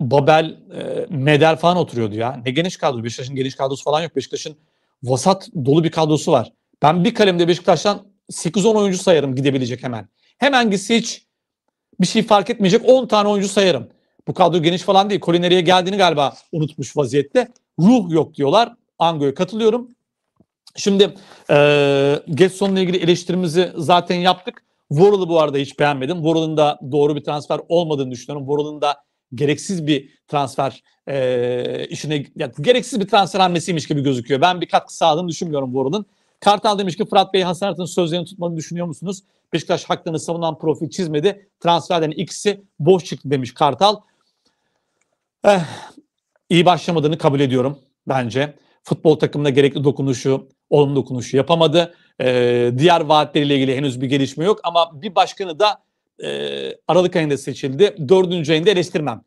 Babel, e, Medel falan oturuyordu ya. Ne geniş kadro. Beşiktaş'ın geniş kadrosu falan yok. Beşiktaş'ın vasat dolu bir kadrosu var. Ben bir kalemde Beşiktaş'tan 8-10 oyuncu sayarım gidebilecek hemen. Hemen gitse hiç bir şey fark etmeyecek 10 tane oyuncu sayarım. Bu kadro geniş falan değil. Koli nereye geldiğini galiba unutmuş vaziyette. Ruh yok diyorlar. Ango'ya katılıyorum. Şimdi e, Getson'la ilgili eleştirimizi zaten yaptık. Worrell'ı bu arada hiç beğenmedim. Worrell'ın da doğru bir transfer olmadığını düşünüyorum. Worrell'ın da gereksiz bir transfer e, işine ya, gereksiz bir transfer hamlesiymiş gibi gözüküyor. Ben bir katkı sağladığını düşünmüyorum Worrell'ın. Kartal demiş ki Fırat Bey Hasan Arat'ın sözlerini tutmadığını düşünüyor musunuz? Beşiktaş haklarını savunan profil çizmedi. Transferden ikisi boş çıktı demiş Kartal. Eh, iyi başlamadığını kabul ediyorum bence futbol takımına gerekli dokunuşu, olumlu dokunuşu yapamadı. E, diğer vaatleriyle ilgili henüz bir gelişme yok ama bir başkanı da e, Aralık ayında seçildi. Dördüncü ayında eleştirmem.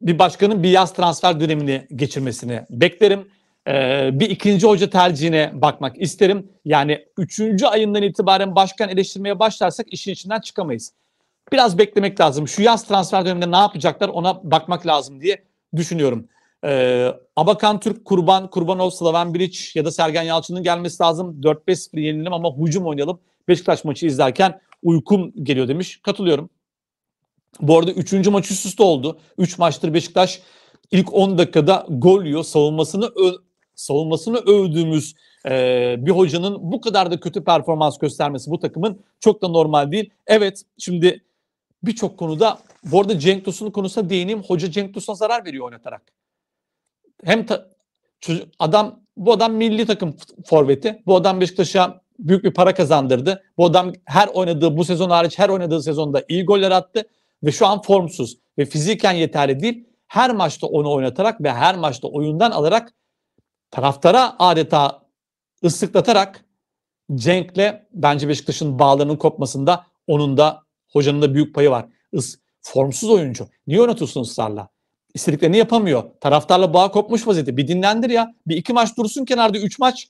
Bir başkanın bir yaz transfer dönemini geçirmesini beklerim. Ee, bir ikinci hoca tercihine bakmak isterim. Yani üçüncü ayından itibaren başkan eleştirmeye başlarsak işin içinden çıkamayız. Biraz beklemek lazım. Şu yaz transfer döneminde ne yapacaklar ona bakmak lazım diye düşünüyorum. Ee, Abakan Türk, Kurban, Kurban olsa da Van Bilic ya da Sergen Yalçın'ın gelmesi lazım. 4-5-0 yenilelim ama hücum oynayalım. Beşiktaş maçı izlerken uykum geliyor demiş. Katılıyorum. Bu arada 3. maç üst üste oldu. 3 maçtır Beşiktaş ilk 10 dakikada gol yiyor. Savunmasını savunmasını övdüğümüz e, bir hocanın bu kadar da kötü performans göstermesi bu takımın çok da normal değil. Evet şimdi birçok konuda bu arada Cenk Tosun'un konusuna değineyim. Hoca Cenk Tosun'a zarar veriyor oynatarak hem ta, çocuk, adam bu adam milli takım forveti. Bu adam Beşiktaş'a büyük bir para kazandırdı. Bu adam her oynadığı bu sezon hariç her oynadığı sezonda iyi goller attı ve şu an formsuz ve fiziken yeterli değil. Her maçta onu oynatarak ve her maçta oyundan alarak taraftara adeta ıslatarak Cenk'le bence Beşiktaş'ın bağlarının kopmasında onun da hocanın da büyük payı var. Is, formsuz oyuncu. Niye oynatıyorsun ısrarla? istediklerini yapamıyor. Taraftarla bağ kopmuş vaziyette. Bir dinlendir ya. Bir iki maç dursun kenarda. Üç maç.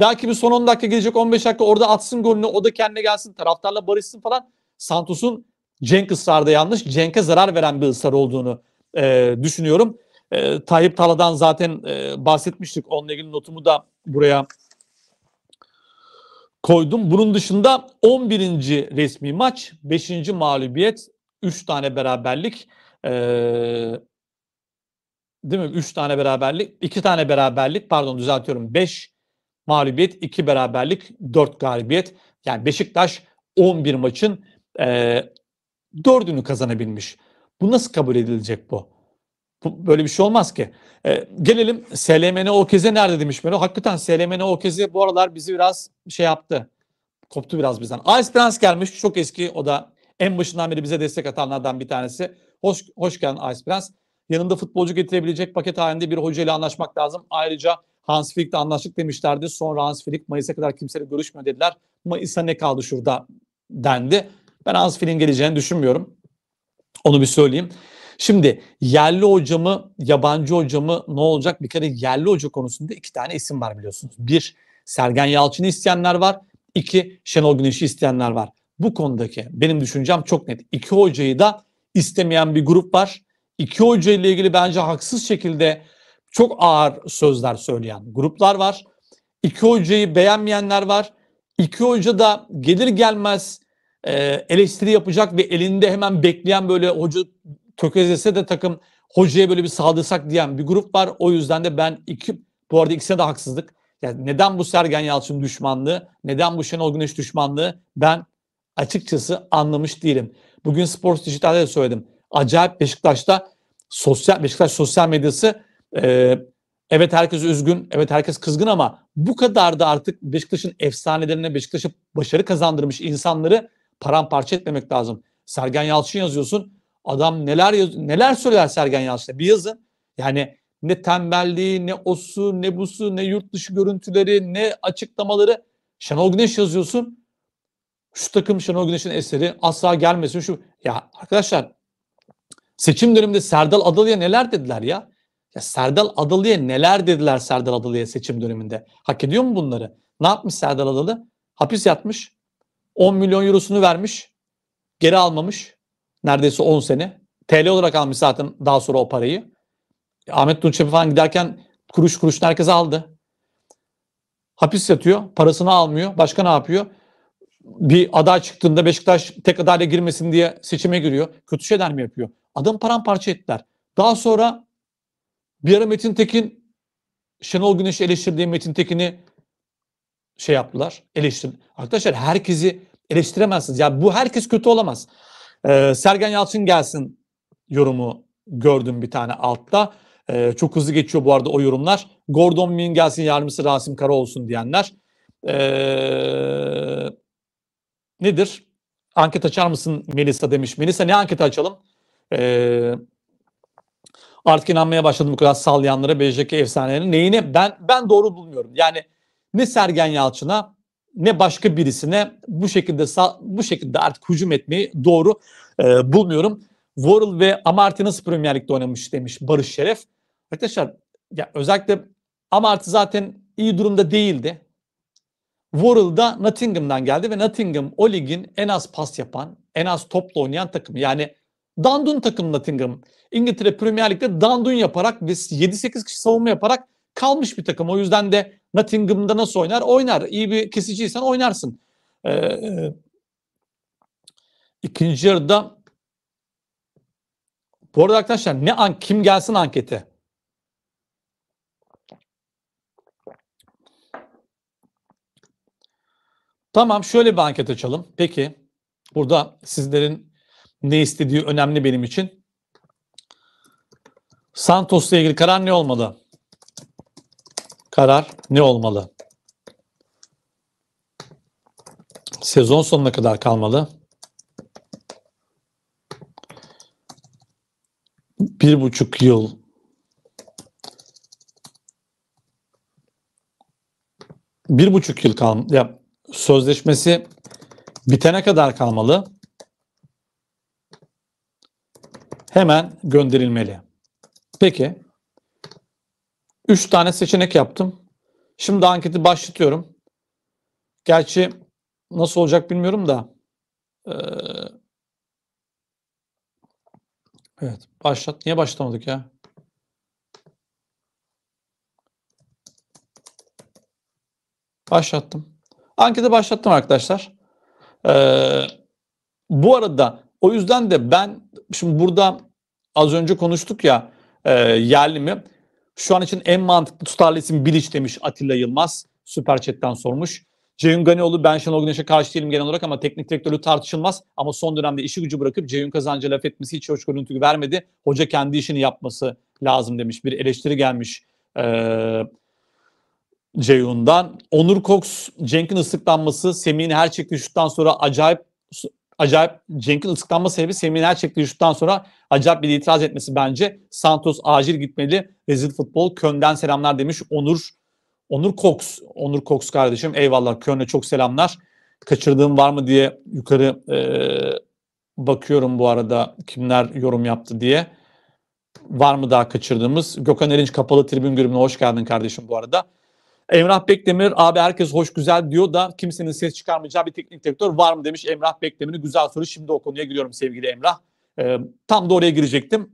Belki bir son 10 dakika gelecek 15 dakika orada atsın golünü. O da kendine gelsin. Taraftarla barışsın falan. Santos'un Cenk ısrarda yanlış. Cenk'e zarar veren bir ısrar olduğunu e, düşünüyorum. E, Tayyip Tala'dan zaten e, bahsetmiştik. Onunla ilgili notumu da buraya koydum. Bunun dışında 11. resmi maç, 5. mağlubiyet, 3 tane beraberlik. E, değil mi? 3 tane beraberlik, 2 tane beraberlik pardon düzeltiyorum. 5 mağlubiyet, 2 beraberlik, 4 galibiyet. Yani Beşiktaş 11 maçın e, 4'ünü kazanabilmiş. Bu nasıl kabul edilecek bu? bu böyle bir şey olmaz ki. E, gelelim SLMN Okeze nerede demiş Melo. Hakikaten SLMN Okeze bu aralar bizi biraz şey yaptı. Koptu biraz bizden. Ice Prince gelmiş. Çok eski. O da en başından beri bize destek atanlardan bir tanesi. Hoş, hoş geldin Ice Prince. Yanında futbolcu getirebilecek paket halinde bir hocayla anlaşmak lazım. Ayrıca Hans Flick'le anlaştık demişlerdi. Sonra Hans Flick Mayıs'a kadar kimseyle görüşmüyor dediler. Mayıs'a ne kaldı şurada dendi. Ben Hans Flick'in geleceğini düşünmüyorum. Onu bir söyleyeyim. Şimdi yerli hocamı, yabancı hocamı ne olacak? Bir kere yerli hoca konusunda iki tane isim var biliyorsunuz. Bir, Sergen Yalçın'ı isteyenler var. İki, Şenol Güneş'i isteyenler var. Bu konudaki benim düşüncem çok net. İki hocayı da istemeyen bir grup var iki hoca ile ilgili bence haksız şekilde çok ağır sözler söyleyen gruplar var. İki hocayı beğenmeyenler var. İki hoca da gelir gelmez e, eleştiri yapacak ve elinde hemen bekleyen böyle hoca tökezlese de takım hocaya böyle bir saldırsak diyen bir grup var. O yüzden de ben iki bu arada ikisine de haksızlık. Yani neden bu Sergen Yalçın düşmanlığı, neden bu Şenol Güneş düşmanlığı ben açıkçası anlamış değilim. Bugün Sports Dijital'de de söyledim acayip Beşiktaş'ta sosyal Beşiktaş sosyal medyası e, evet herkes üzgün, evet herkes kızgın ama bu kadar da artık Beşiktaş'ın efsanelerine Beşiktaş'a başarı kazandırmış insanları paramparça etmemek lazım. Sergen Yalçın yazıyorsun. Adam neler yaz neler söyler Sergen Yalçın'a bir yazın. Yani ne tembelliği, ne osu, ne busu, ne yurt dışı görüntüleri, ne açıklamaları. Şenol Güneş yazıyorsun. Şu takım Şenol Güneş'in eseri asla gelmesin. Şu ya arkadaşlar Seçim döneminde Serdal Adalı'ya neler dediler ya? Ya Serdal Adalı'ya neler dediler Serdal Adalı'ya seçim döneminde? Hak ediyor mu bunları? Ne yapmış Serdal Adalı? Hapis yatmış. 10 milyon eurosunu vermiş. Geri almamış. Neredeyse 10 sene. TL olarak almış zaten daha sonra o parayı. Ahmet Tunçep'e falan giderken kuruş kuruş herkes aldı. Hapis yatıyor. Parasını almıyor. Başka ne yapıyor? Bir aday çıktığında Beşiktaş tek adayla girmesin diye seçime giriyor. Kötü şeyler mi yapıyor? Adam paramparça ettiler. Daha sonra bir ara Metin Tekin, Şenol Güneş'i eleştirdiği Metin Tekin'i şey yaptılar. Eleştir. Arkadaşlar herkesi eleştiremezsiniz. Ya bu herkes kötü olamaz. Ee, Sergen Yalçın gelsin yorumu gördüm bir tane altta. Ee, çok hızlı geçiyor bu arada o yorumlar. Gordon Min gelsin yardımcısı Rasim Kara olsun diyenler. Ee, nedir? Anket açar mısın Melisa demiş. Melisa ne anketi açalım? Ee, artık inanmaya başladım bu kadar sallayanlara Beşiktaş'taki efsanelerin neyine ben ben doğru bulmuyorum. Yani ne Sergen Yalçın'a ne başka birisine bu şekilde bu şekilde artık hücum etmeyi doğru e, bulmuyorum. Worrell ve Amartya nasıl Premier Lig'de oynamış demiş Barış Şeref. Arkadaşlar ya özellikle Amartya zaten iyi durumda değildi. Worrell da Nottingham'dan geldi ve Nottingham o ligin en az pas yapan, en az topla oynayan takımı. Yani dandun takım Nottingham. İngiltere Premier Lig'de dandun yaparak ve 7-8 kişi savunma yaparak kalmış bir takım. O yüzden de Nottingham'da nasıl oynar? Oynar. İyi bir kesiciysen oynarsın. Ee, ikinci yarıda bu arada arkadaşlar ne an kim gelsin ankete. Tamam şöyle bir anket açalım. Peki burada sizlerin ne istediği önemli benim için. Santos'la ilgili karar ne olmalı? Karar ne olmalı? Sezon sonuna kadar kalmalı. Bir buçuk yıl bir buçuk yıl kal ya sözleşmesi bitene kadar kalmalı. hemen gönderilmeli. Peki. 3 tane seçenek yaptım. Şimdi anketi başlatıyorum. Gerçi nasıl olacak bilmiyorum da. Ee, evet. Başlat. Niye başlamadık ya? Başlattım. Anketi başlattım arkadaşlar. Ee, bu arada o yüzden de ben şimdi burada az önce konuştuk ya e, yerli mi? Şu an için en mantıklı tutarlı isim Bilic demiş Atilla Yılmaz. Süper Chat'ten sormuş. Ceyhun Ganioğlu ben Şenol Güneş'e karşı değilim genel olarak ama teknik direktörü tartışılmaz. Ama son dönemde işi gücü bırakıp Ceyhun Kazancı laf etmesi hiç hoş görüntü vermedi. Hoca kendi işini yapması lazım demiş. Bir eleştiri gelmiş ee, Ceyhun'dan. Onur Cox, Cenk'in ıslıklanması, Semih'in her çektiği şuttan sonra acayip acayip Cenk'in ıslıklanma sebebi seminer çektiği şuttan sonra acayip bir itiraz etmesi bence. Santos acil gitmeli. Rezil futbol. Kön'den selamlar demiş Onur. Onur Cox. Onur Cox kardeşim. Eyvallah. Kön'e çok selamlar. Kaçırdığım var mı diye yukarı e, bakıyorum bu arada kimler yorum yaptı diye. Var mı daha kaçırdığımız? Gökhan Erinç kapalı tribün görümüne hoş geldin kardeşim bu arada. Emrah Bekdemir abi herkes hoş güzel diyor da kimsenin ses çıkarmayacağı bir teknik direktör var mı demiş Emrah Bekdemir'in güzel soru. Şimdi o konuya giriyorum sevgili Emrah. Ee, tam da oraya girecektim.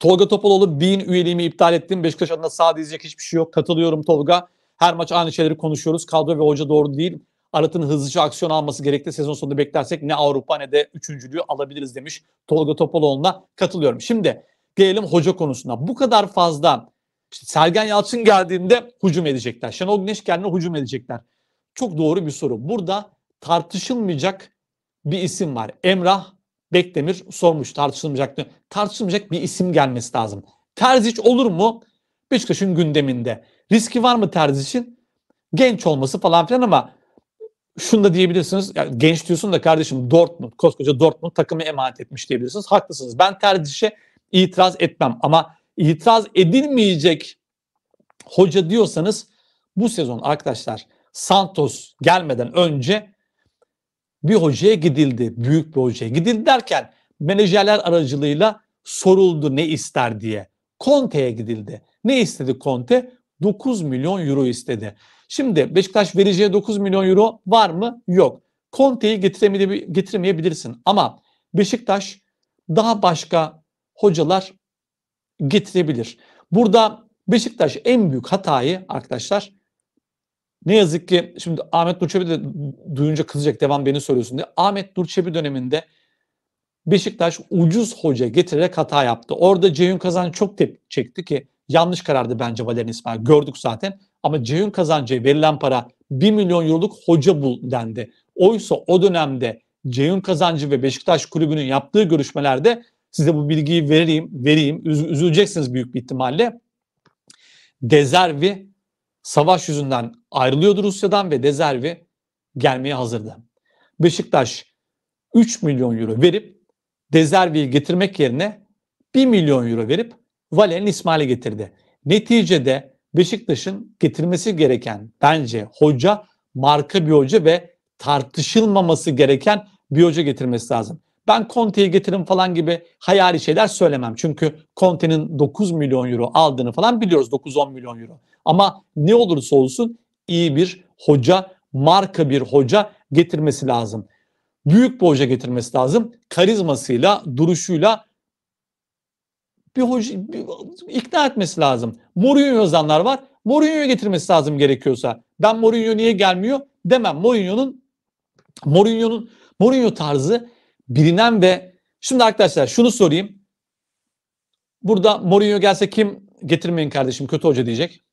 Tolga Topaloğlu bin üyeliğimi iptal ettim. Beşiktaş adına sağ diyecek hiçbir şey yok. Katılıyorum Tolga. Her maç aynı şeyleri konuşuyoruz. Kadro ve hoca doğru değil. Arat'ın hızlıca aksiyon alması gerekli. Sezon sonunda beklersek ne Avrupa ne de üçüncülüğü alabiliriz demiş Tolga Topaloğlu'na katılıyorum. Şimdi gelelim hoca konusuna. Bu kadar fazla Sergen Yalçın geldiğinde hücum edecekler. Şenol Güneş geldiğinde hücum edecekler. Çok doğru bir soru. Burada tartışılmayacak bir isim var. Emrah Bekdemir sormuş tartışılmayacak. Tartışılmayacak bir isim gelmesi lazım. Terzic olur mu? Beşiktaş'ın gündeminde. Riski var mı Terzic'in? Genç olması falan filan ama şunu da diyebilirsiniz. Yani genç diyorsun da kardeşim Dortmund, koskoca Dortmund takımı emanet etmiş diyebilirsiniz. Haklısınız. Ben Terzic'e itiraz etmem ama itiraz edilmeyecek hoca diyorsanız bu sezon arkadaşlar Santos gelmeden önce bir hocaya gidildi. Büyük bir hocaya gidildi derken menajerler aracılığıyla soruldu ne ister diye. Conte'ye gidildi. Ne istedi Conte? 9 milyon euro istedi. Şimdi Beşiktaş vereceği 9 milyon euro var mı? Yok. Conte'yi getiremeyebilirsin ama Beşiktaş daha başka hocalar getirebilir. Burada Beşiktaş en büyük hatayı arkadaşlar ne yazık ki şimdi Ahmet Durçebi de duyunca kızacak devam beni söylüyorsun diye. Ahmet Durçebi döneminde Beşiktaş ucuz hoca getirerek hata yaptı. Orada Ceyhun Kazancı çok tepki çekti ki yanlış karardı bence Valerian İsmail. Gördük zaten. Ama Ceyhun Kazancı'ya verilen para 1 milyon euroluk hoca bul dendi. Oysa o dönemde Ceyhun Kazancı ve Beşiktaş kulübünün yaptığı görüşmelerde Size bu bilgiyi vereyim, vereyim. Üz, üzüleceksiniz büyük bir ihtimalle. Dezervi savaş yüzünden ayrılıyordu Rusya'dan ve Dezervi gelmeye hazırdı. Beşiktaş 3 milyon euro verip Dezervi'yi getirmek yerine 1 milyon euro verip Valen İsmail'i getirdi. Neticede Beşiktaş'ın getirmesi gereken bence hoca marka bir hoca ve tartışılmaması gereken bir hoca getirmesi lazım ben Conte'yi getirin falan gibi hayali şeyler söylemem. Çünkü Conte'nin 9 milyon euro aldığını falan biliyoruz 9-10 milyon euro. Ama ne olursa olsun iyi bir hoca, marka bir hoca getirmesi lazım. Büyük bir hoca getirmesi lazım. Karizmasıyla, duruşuyla bir hoca bir, ikna etmesi lazım. Mourinho yazanlar var. Mourinho'yu getirmesi lazım gerekiyorsa. Ben Mourinho niye gelmiyor demem. Mourinho'nun Mourinho'nun Mourinho tarzı bilinen ve şimdi arkadaşlar şunu sorayım. Burada Mourinho gelse kim getirmeyin kardeşim kötü hoca diyecek.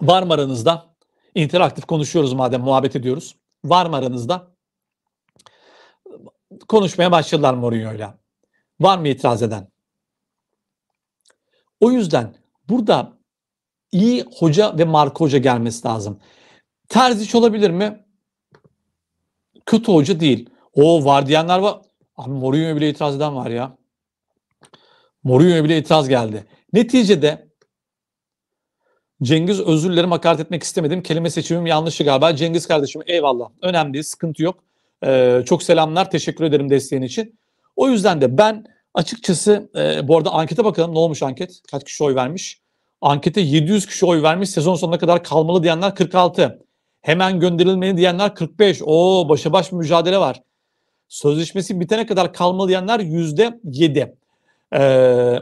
Var mı aranızda? İnteraktif konuşuyoruz madem muhabbet ediyoruz. Var mı aranızda? Konuşmaya başladılar Mourinho'yla. Var mı itiraz eden? O yüzden burada iyi hoca ve marka hoca gelmesi lazım. Terziç olabilir mi? kötü hoca değil. O var diyenler var. Abi Mourinho'ya bile itiraz eden var ya. Mourinho'ya bile itiraz geldi. Neticede Cengiz özür dilerim hakaret etmek istemedim. Kelime seçimim yanlışı galiba. Cengiz kardeşim eyvallah. Önemli değil. Sıkıntı yok. Ee, çok selamlar. Teşekkür ederim desteğin için. O yüzden de ben açıkçası e, bu arada ankete bakalım. Ne olmuş anket? Kaç kişi oy vermiş? Ankete 700 kişi oy vermiş. Sezon sonuna kadar kalmalı diyenler 46. Hemen gönderilmeli diyenler 45. O başa baş mücadele var. Sözleşmesi bitene kadar kalmalı diyenler yüzde yedi. Ee,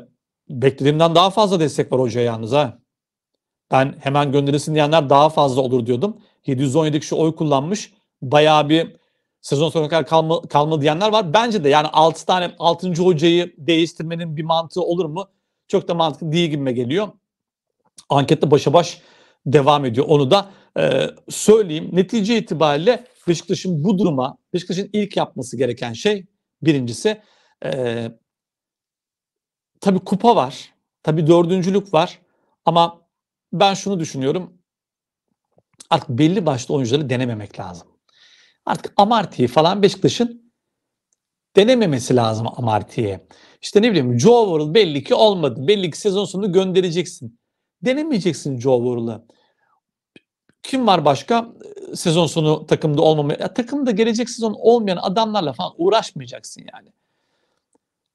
beklediğimden daha fazla destek var hocaya yalnız ha. Ben hemen gönderilsin diyenler daha fazla olur diyordum. 717 kişi oy kullanmış. Bayağı bir sezon sonuna kadar kalma, kalmalı diyenler var. Bence de yani 6 tane 6. hocayı değiştirmenin bir mantığı olur mu? Çok da mantıklı değil gibime geliyor. Ankette başa baş devam ediyor. Onu da e, söyleyeyim. Netice itibariyle Beşiktaş'ın bu duruma, Beşiktaş'ın ilk yapması gereken şey birincisi e, tabii kupa var, tabii dördüncülük var ama ben şunu düşünüyorum. Artık belli başlı oyuncuları denememek lazım. Artık Amarty'yi falan Beşiktaş'ın denememesi lazım Amarty'ye. İşte ne bileyim Joe Worrell belli ki olmadı. Belli ki sezon sonunda göndereceksin. Denemeyeceksin Joe Worrell'ı. Kim var başka? Sezon sonu takımda olmamaya. Ya, takımda gelecek sezon olmayan adamlarla falan uğraşmayacaksın yani.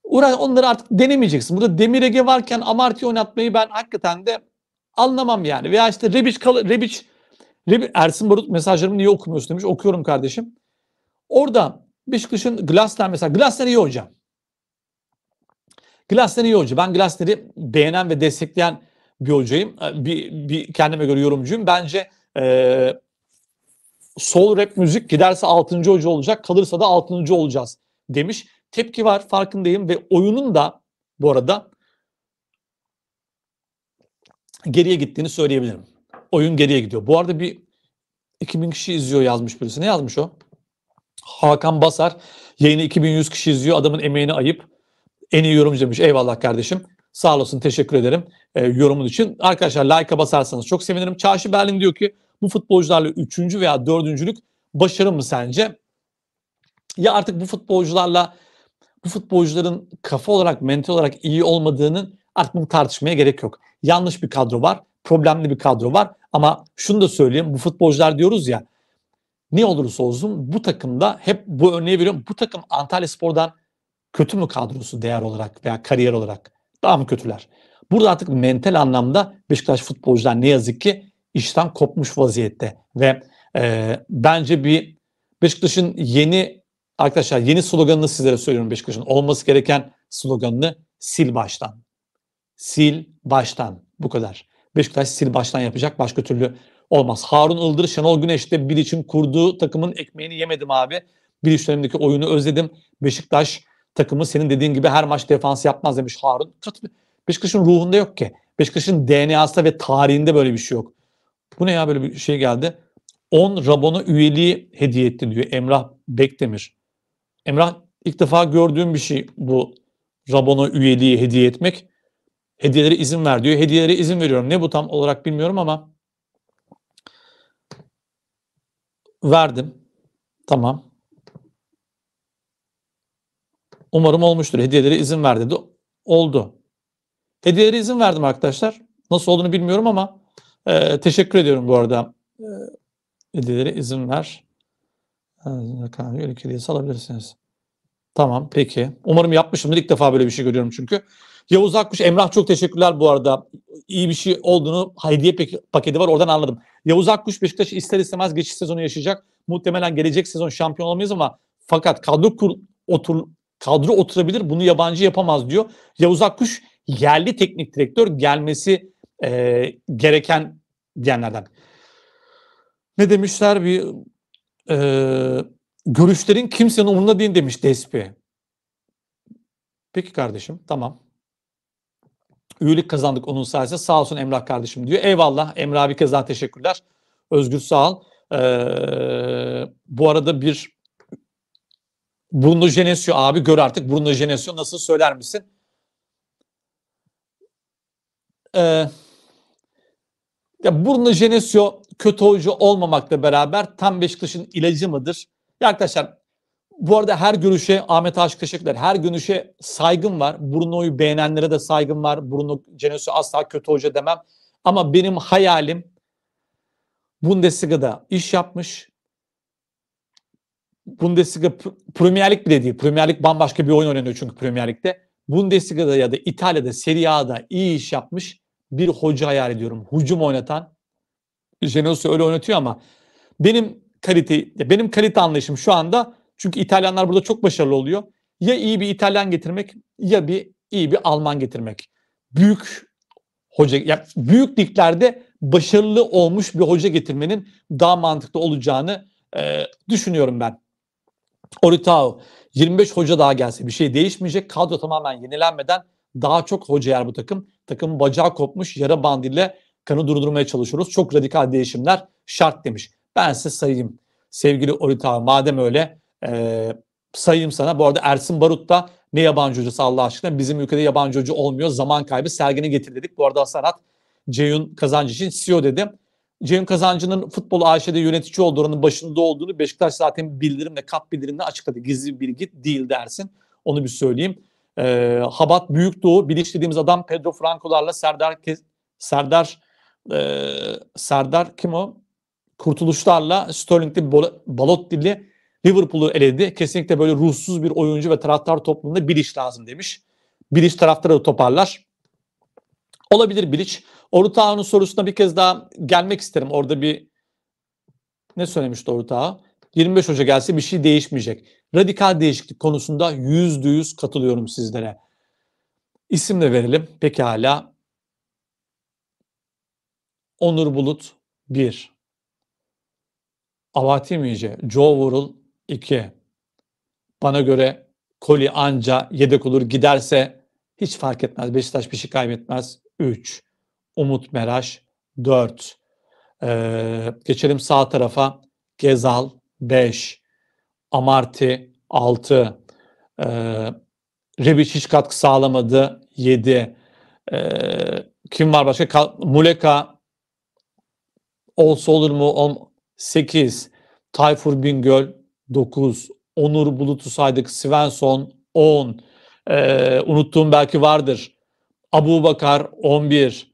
uğraş onları artık denemeyeceksin. Burada Demirege varken Amartya oynatmayı ben hakikaten de anlamam yani. Veya işte Rebic, Kal- Rebic, Rebic Ersin Barut mesajlarımı niye okumuyorsun demiş. Okuyorum kardeşim. Orada Beşiktaş'ın Glasner mesela. Glasner iyi hocam. Glasner iyi hocam Ben Glasner'i beğenen ve destekleyen bir hocayım. Ee, bir, bir kendime göre yorumcuyum. Bence e, sol rap müzik giderse 6. hoca olacak kalırsa da 6. olacağız demiş. Tepki var farkındayım ve oyunun da bu arada geriye gittiğini söyleyebilirim. Oyun geriye gidiyor. Bu arada bir 2000 kişi izliyor yazmış birisi. Ne yazmış o? Hakan Basar yayını 2100 kişi izliyor. Adamın emeğini ayıp. En iyi yorumcu demiş. Eyvallah kardeşim. Sağ olasın teşekkür ederim e, yorumun için. Arkadaşlar like'a basarsanız çok sevinirim. Çarşı Berlin diyor ki bu futbolcularla üçüncü veya dördüncülük başarı mı sence? Ya artık bu futbolcularla bu futbolcuların kafa olarak, mental olarak iyi olmadığının artık bunu tartışmaya gerek yok. Yanlış bir kadro var, problemli bir kadro var ama şunu da söyleyeyim bu futbolcular diyoruz ya ne olursa olsun bu takımda hep bu örneği veriyorum. Bu takım Antalya Spor'dan kötü mü kadrosu değer olarak veya kariyer olarak? Daha mı kötüler? Burada artık mental anlamda Beşiktaş futbolcular ne yazık ki işten kopmuş vaziyette ve e, bence bir Beşiktaş'ın yeni arkadaşlar yeni sloganını sizlere söylüyorum Beşiktaş'ın olması gereken sloganını sil baştan. Sil baştan bu kadar. Beşiktaş sil baştan yapacak başka türlü olmaz. Harun Ildır, Şenol Güneş de bir için kurduğu takımın ekmeğini yemedim abi. Bir işlerimdeki oyunu özledim. Beşiktaş takımı senin dediğin gibi her maç defans yapmaz demiş Harun. Beşiktaş'ın ruhunda yok ki. Beşiktaş'ın DNA'sında ve tarihinde böyle bir şey yok. Bu ne ya böyle bir şey geldi. 10 Rabona üyeliği hediye etti diyor Emrah Bekdemir. Emrah ilk defa gördüğüm bir şey bu Rabona üyeliği hediye etmek. Hediyelere izin ver diyor. Hediyelere izin veriyorum. Ne bu tam olarak bilmiyorum ama verdim. Tamam. Umarım olmuştur. Hediyelere izin ver dedi. Oldu. Hediyelere izin verdim arkadaşlar. Nasıl olduğunu bilmiyorum ama ee, teşekkür ediyorum bu arada. Ee, izin ver. Kahve ülke hediyesi alabilirsiniz. Tamam peki. Umarım yapmışımdır. İlk defa böyle bir şey görüyorum çünkü. Yavuz Akkuş, Emrah çok teşekkürler bu arada. İyi bir şey olduğunu hediye paketi var oradan anladım. Yavuz Akkuş Beşiktaş ister istemez geçiş sezonu yaşayacak. Muhtemelen gelecek sezon şampiyon olmayız ama fakat kadro kur, otur, kadro oturabilir bunu yabancı yapamaz diyor. Yavuz Akkuş yerli teknik direktör gelmesi e, gereken diyenlerden. Ne demişler bir e, görüşlerin kimsenin umurunda değil demiş Despi Peki kardeşim tamam. Üyelik kazandık onun sayesinde sağ olsun Emrah kardeşim diyor. Eyvallah Emrah abi kez daha teşekkürler. Özgür sağ ol. Ee, bu arada bir Bruno Genesio abi gör artık Bruno Genesio nasıl söyler misin? Ee, ya Bruno Genesio kötü oyuncu olmamakla beraber tam Beşiktaş'ın ilacı mıdır? Ya arkadaşlar bu arada her görüşe Ahmet Aşık teşekkürler. Her görüşe saygım var. Bruno'yu beğenenlere de saygım var. Bruno Genesio asla kötü hoca demem. Ama benim hayalim Bundesliga'da iş yapmış. Bundesliga Premier Lig bile değil. Premier Lig bambaşka bir oyun oynanıyor çünkü Premier Lig'de. Bundesliga'da ya da İtalya'da Serie A'da iyi iş yapmış bir hoca hayal ediyorum. Hucum oynatan. Genosio öyle oynatıyor ama benim kalite benim kalite anlayışım şu anda çünkü İtalyanlar burada çok başarılı oluyor. Ya iyi bir İtalyan getirmek ya bir iyi bir Alman getirmek. Büyük hoca ya büyük liglerde başarılı olmuş bir hoca getirmenin daha mantıklı olacağını e, düşünüyorum ben. Oritao 25 hoca daha gelse bir şey değişmeyecek. Kadro tamamen yenilenmeden daha çok hoca yer bu takım. Takım bacağı kopmuş yara bandıyla kanı durdurmaya çalışıyoruz. Çok radikal değişimler şart demiş. Ben size sayayım sevgili Orita madem öyle e, sayayım sana. Bu arada Ersin Barut da ne yabancı hocası Allah aşkına bizim ülkede yabancı hoca olmuyor. Zaman kaybı sergini getir dedik. Bu arada sanat Ceyhun Kazancı için CEO dedim. Cem Kazancı'nın futbol AŞ'de yönetici olduğu başında olduğunu Beşiktaş zaten bildirimle, kap bildirimle açıkladı. Gizli bir bilgi değil dersin. Onu bir söyleyeyim. E, Habat Büyükdoğu, Biliç dediğimiz adam Pedro Franco'larla Serdar Serdar e, Serdar kim o? Kurtuluşlarla Sterling'li dili Liverpool'u eledi. Kesinlikle böyle ruhsuz bir oyuncu ve taraftar toplumunda Bilic lazım demiş. Bilic taraftarı da toparlar. Olabilir Bilic. Orutağ'ın sorusuna bir kez daha gelmek isterim. Orada bir ne söylemişti Orutağ'a? 25 Ocak gelse bir şey değişmeyecek. Radikal değişiklik konusunda yüzde yüz katılıyorum sizlere. İsim de verelim. Pekala. Onur Bulut 1. Avatim İyice, Joe Vural 2. Bana göre Koli anca yedek olur giderse hiç fark etmez. Beşiktaş bir şey kaybetmez. 3. Umut Meraş 4. Ee, geçelim sağ tarafa. Gezal 5, Amarti 6, e, Rebic hiç katkı sağlamadı 7, e, kim var başka? Kal Muleka olsa olur mu? 10, 8, Tayfur Bingöl 9, Onur Bulut'u saydık, Svensson 10, e, unuttuğum belki vardır. Abu Bakar 11,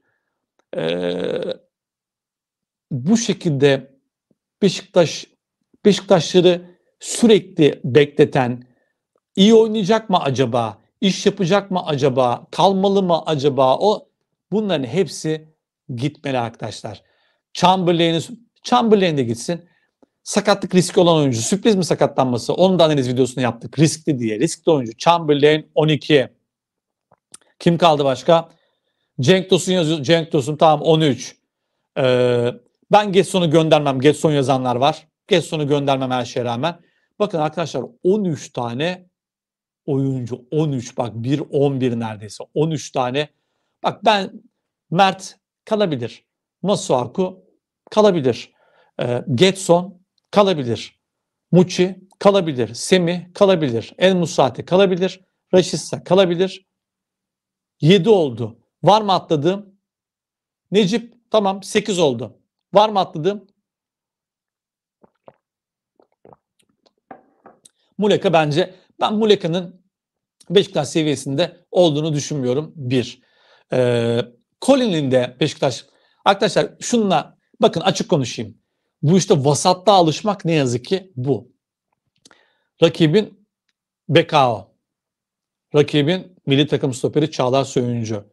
e, bu şekilde Beşiktaş Beşiktaşları sürekli bekleten iyi oynayacak mı acaba? İş yapacak mı acaba? Kalmalı mı acaba? O bunların hepsi gitmeli arkadaşlar. Chamberlain'in Chamberlain de gitsin. Sakatlık riski olan oyuncu sürpriz mi sakatlanması? Onu da analiz videosunu yaptık. Riskli diye. Riskli oyuncu. Chamberlain 12. Kim kaldı başka? Cenk Tosun yazıyor. Cenk Tosun tamam 13. Ee, ben Getson'u göndermem. Getson yazanlar var. Gesson'u göndermem her şeye rağmen. Bakın arkadaşlar 13 tane oyuncu 13 bak 1 11 neredeyse 13 tane. Bak ben Mert kalabilir. Masuaku kalabilir. E, Getson kalabilir. Muçi kalabilir. Semi kalabilir. El Musati kalabilir. Raşissa kalabilir. 7 oldu. Var mı atladığım? Necip tamam 8 oldu. Var mı atladığım? Muleka bence ben Muleka'nın Beşiktaş seviyesinde olduğunu düşünmüyorum. Bir. Ee, Colin'in de Beşiktaş arkadaşlar şunla bakın açık konuşayım. Bu işte vasatta alışmak ne yazık ki bu. Rakibin Bekao. Rakibin milli takım stoperi Çağlar Söyüncü.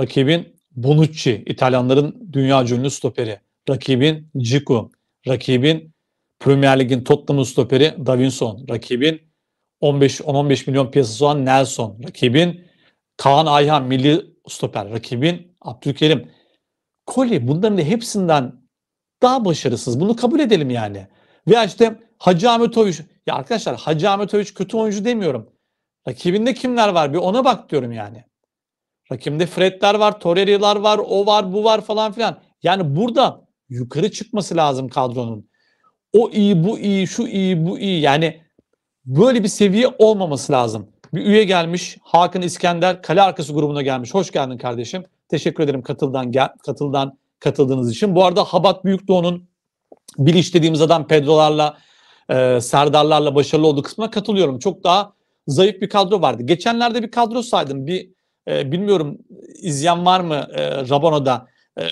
Rakibin Bonucci, İtalyanların dünya ünlü stoperi. Rakibin Ciku, rakibin Premier Lig'in Tottenham'ın stoperi Davinson. Rakibin 15-15 milyon piyasası olan Nelson. Rakibin Kaan Ayhan milli stoper. Rakibin Abdülkerim. Koli bunların hepsinden daha başarısız. Bunu kabul edelim yani. Veya işte Hacı Ahmet Oviç. Ya arkadaşlar Hacı Ahmet Oviç kötü oyuncu demiyorum. Rakibinde kimler var bir ona bak diyorum yani. Rakibinde Fred'ler var, Torreira'lar var, o var, bu var falan filan. Yani burada yukarı çıkması lazım kadronun o iyi, bu iyi, şu iyi, bu iyi. Yani böyle bir seviye olmaması lazım. Bir üye gelmiş. Hakan İskender kale arkası grubuna gelmiş. Hoş geldin kardeşim. Teşekkür ederim katıldan gel, katıldan katıldığınız için. Bu arada Habat Büyükdoğan'ın Biliş dediğimiz adam Pedro'larla e, Serdar'larla başarılı olduğu kısmına katılıyorum. Çok daha zayıf bir kadro vardı. Geçenlerde bir kadro saydım. Bir e, bilmiyorum izleyen var mı e, Rabano'da e,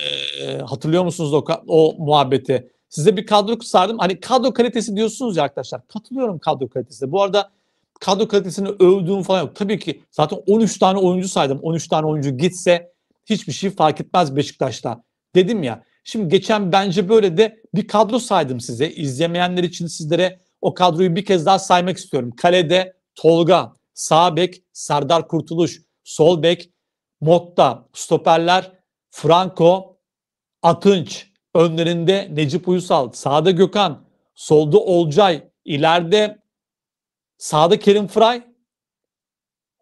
e hatırlıyor musunuz o, o muhabbeti? Size bir kadro sardım. Hani kadro kalitesi diyorsunuz ya arkadaşlar. Katılıyorum kadro kalitesine. Bu arada kadro kalitesini övdüğüm falan yok. Tabii ki zaten 13 tane oyuncu saydım. 13 tane oyuncu gitse hiçbir şey fark etmez Beşiktaş'ta. Dedim ya. Şimdi geçen bence böyle de bir kadro saydım size. İzlemeyenler için sizlere o kadroyu bir kez daha saymak istiyorum. Kalede Tolga, sağ bek Serdar Kurtuluş, sol bek Motta, stoperler Franco, Atınç, Önlerinde Necip Uysal, sağda Gökhan, solda Olcay, ileride sağda Kerim Fıray,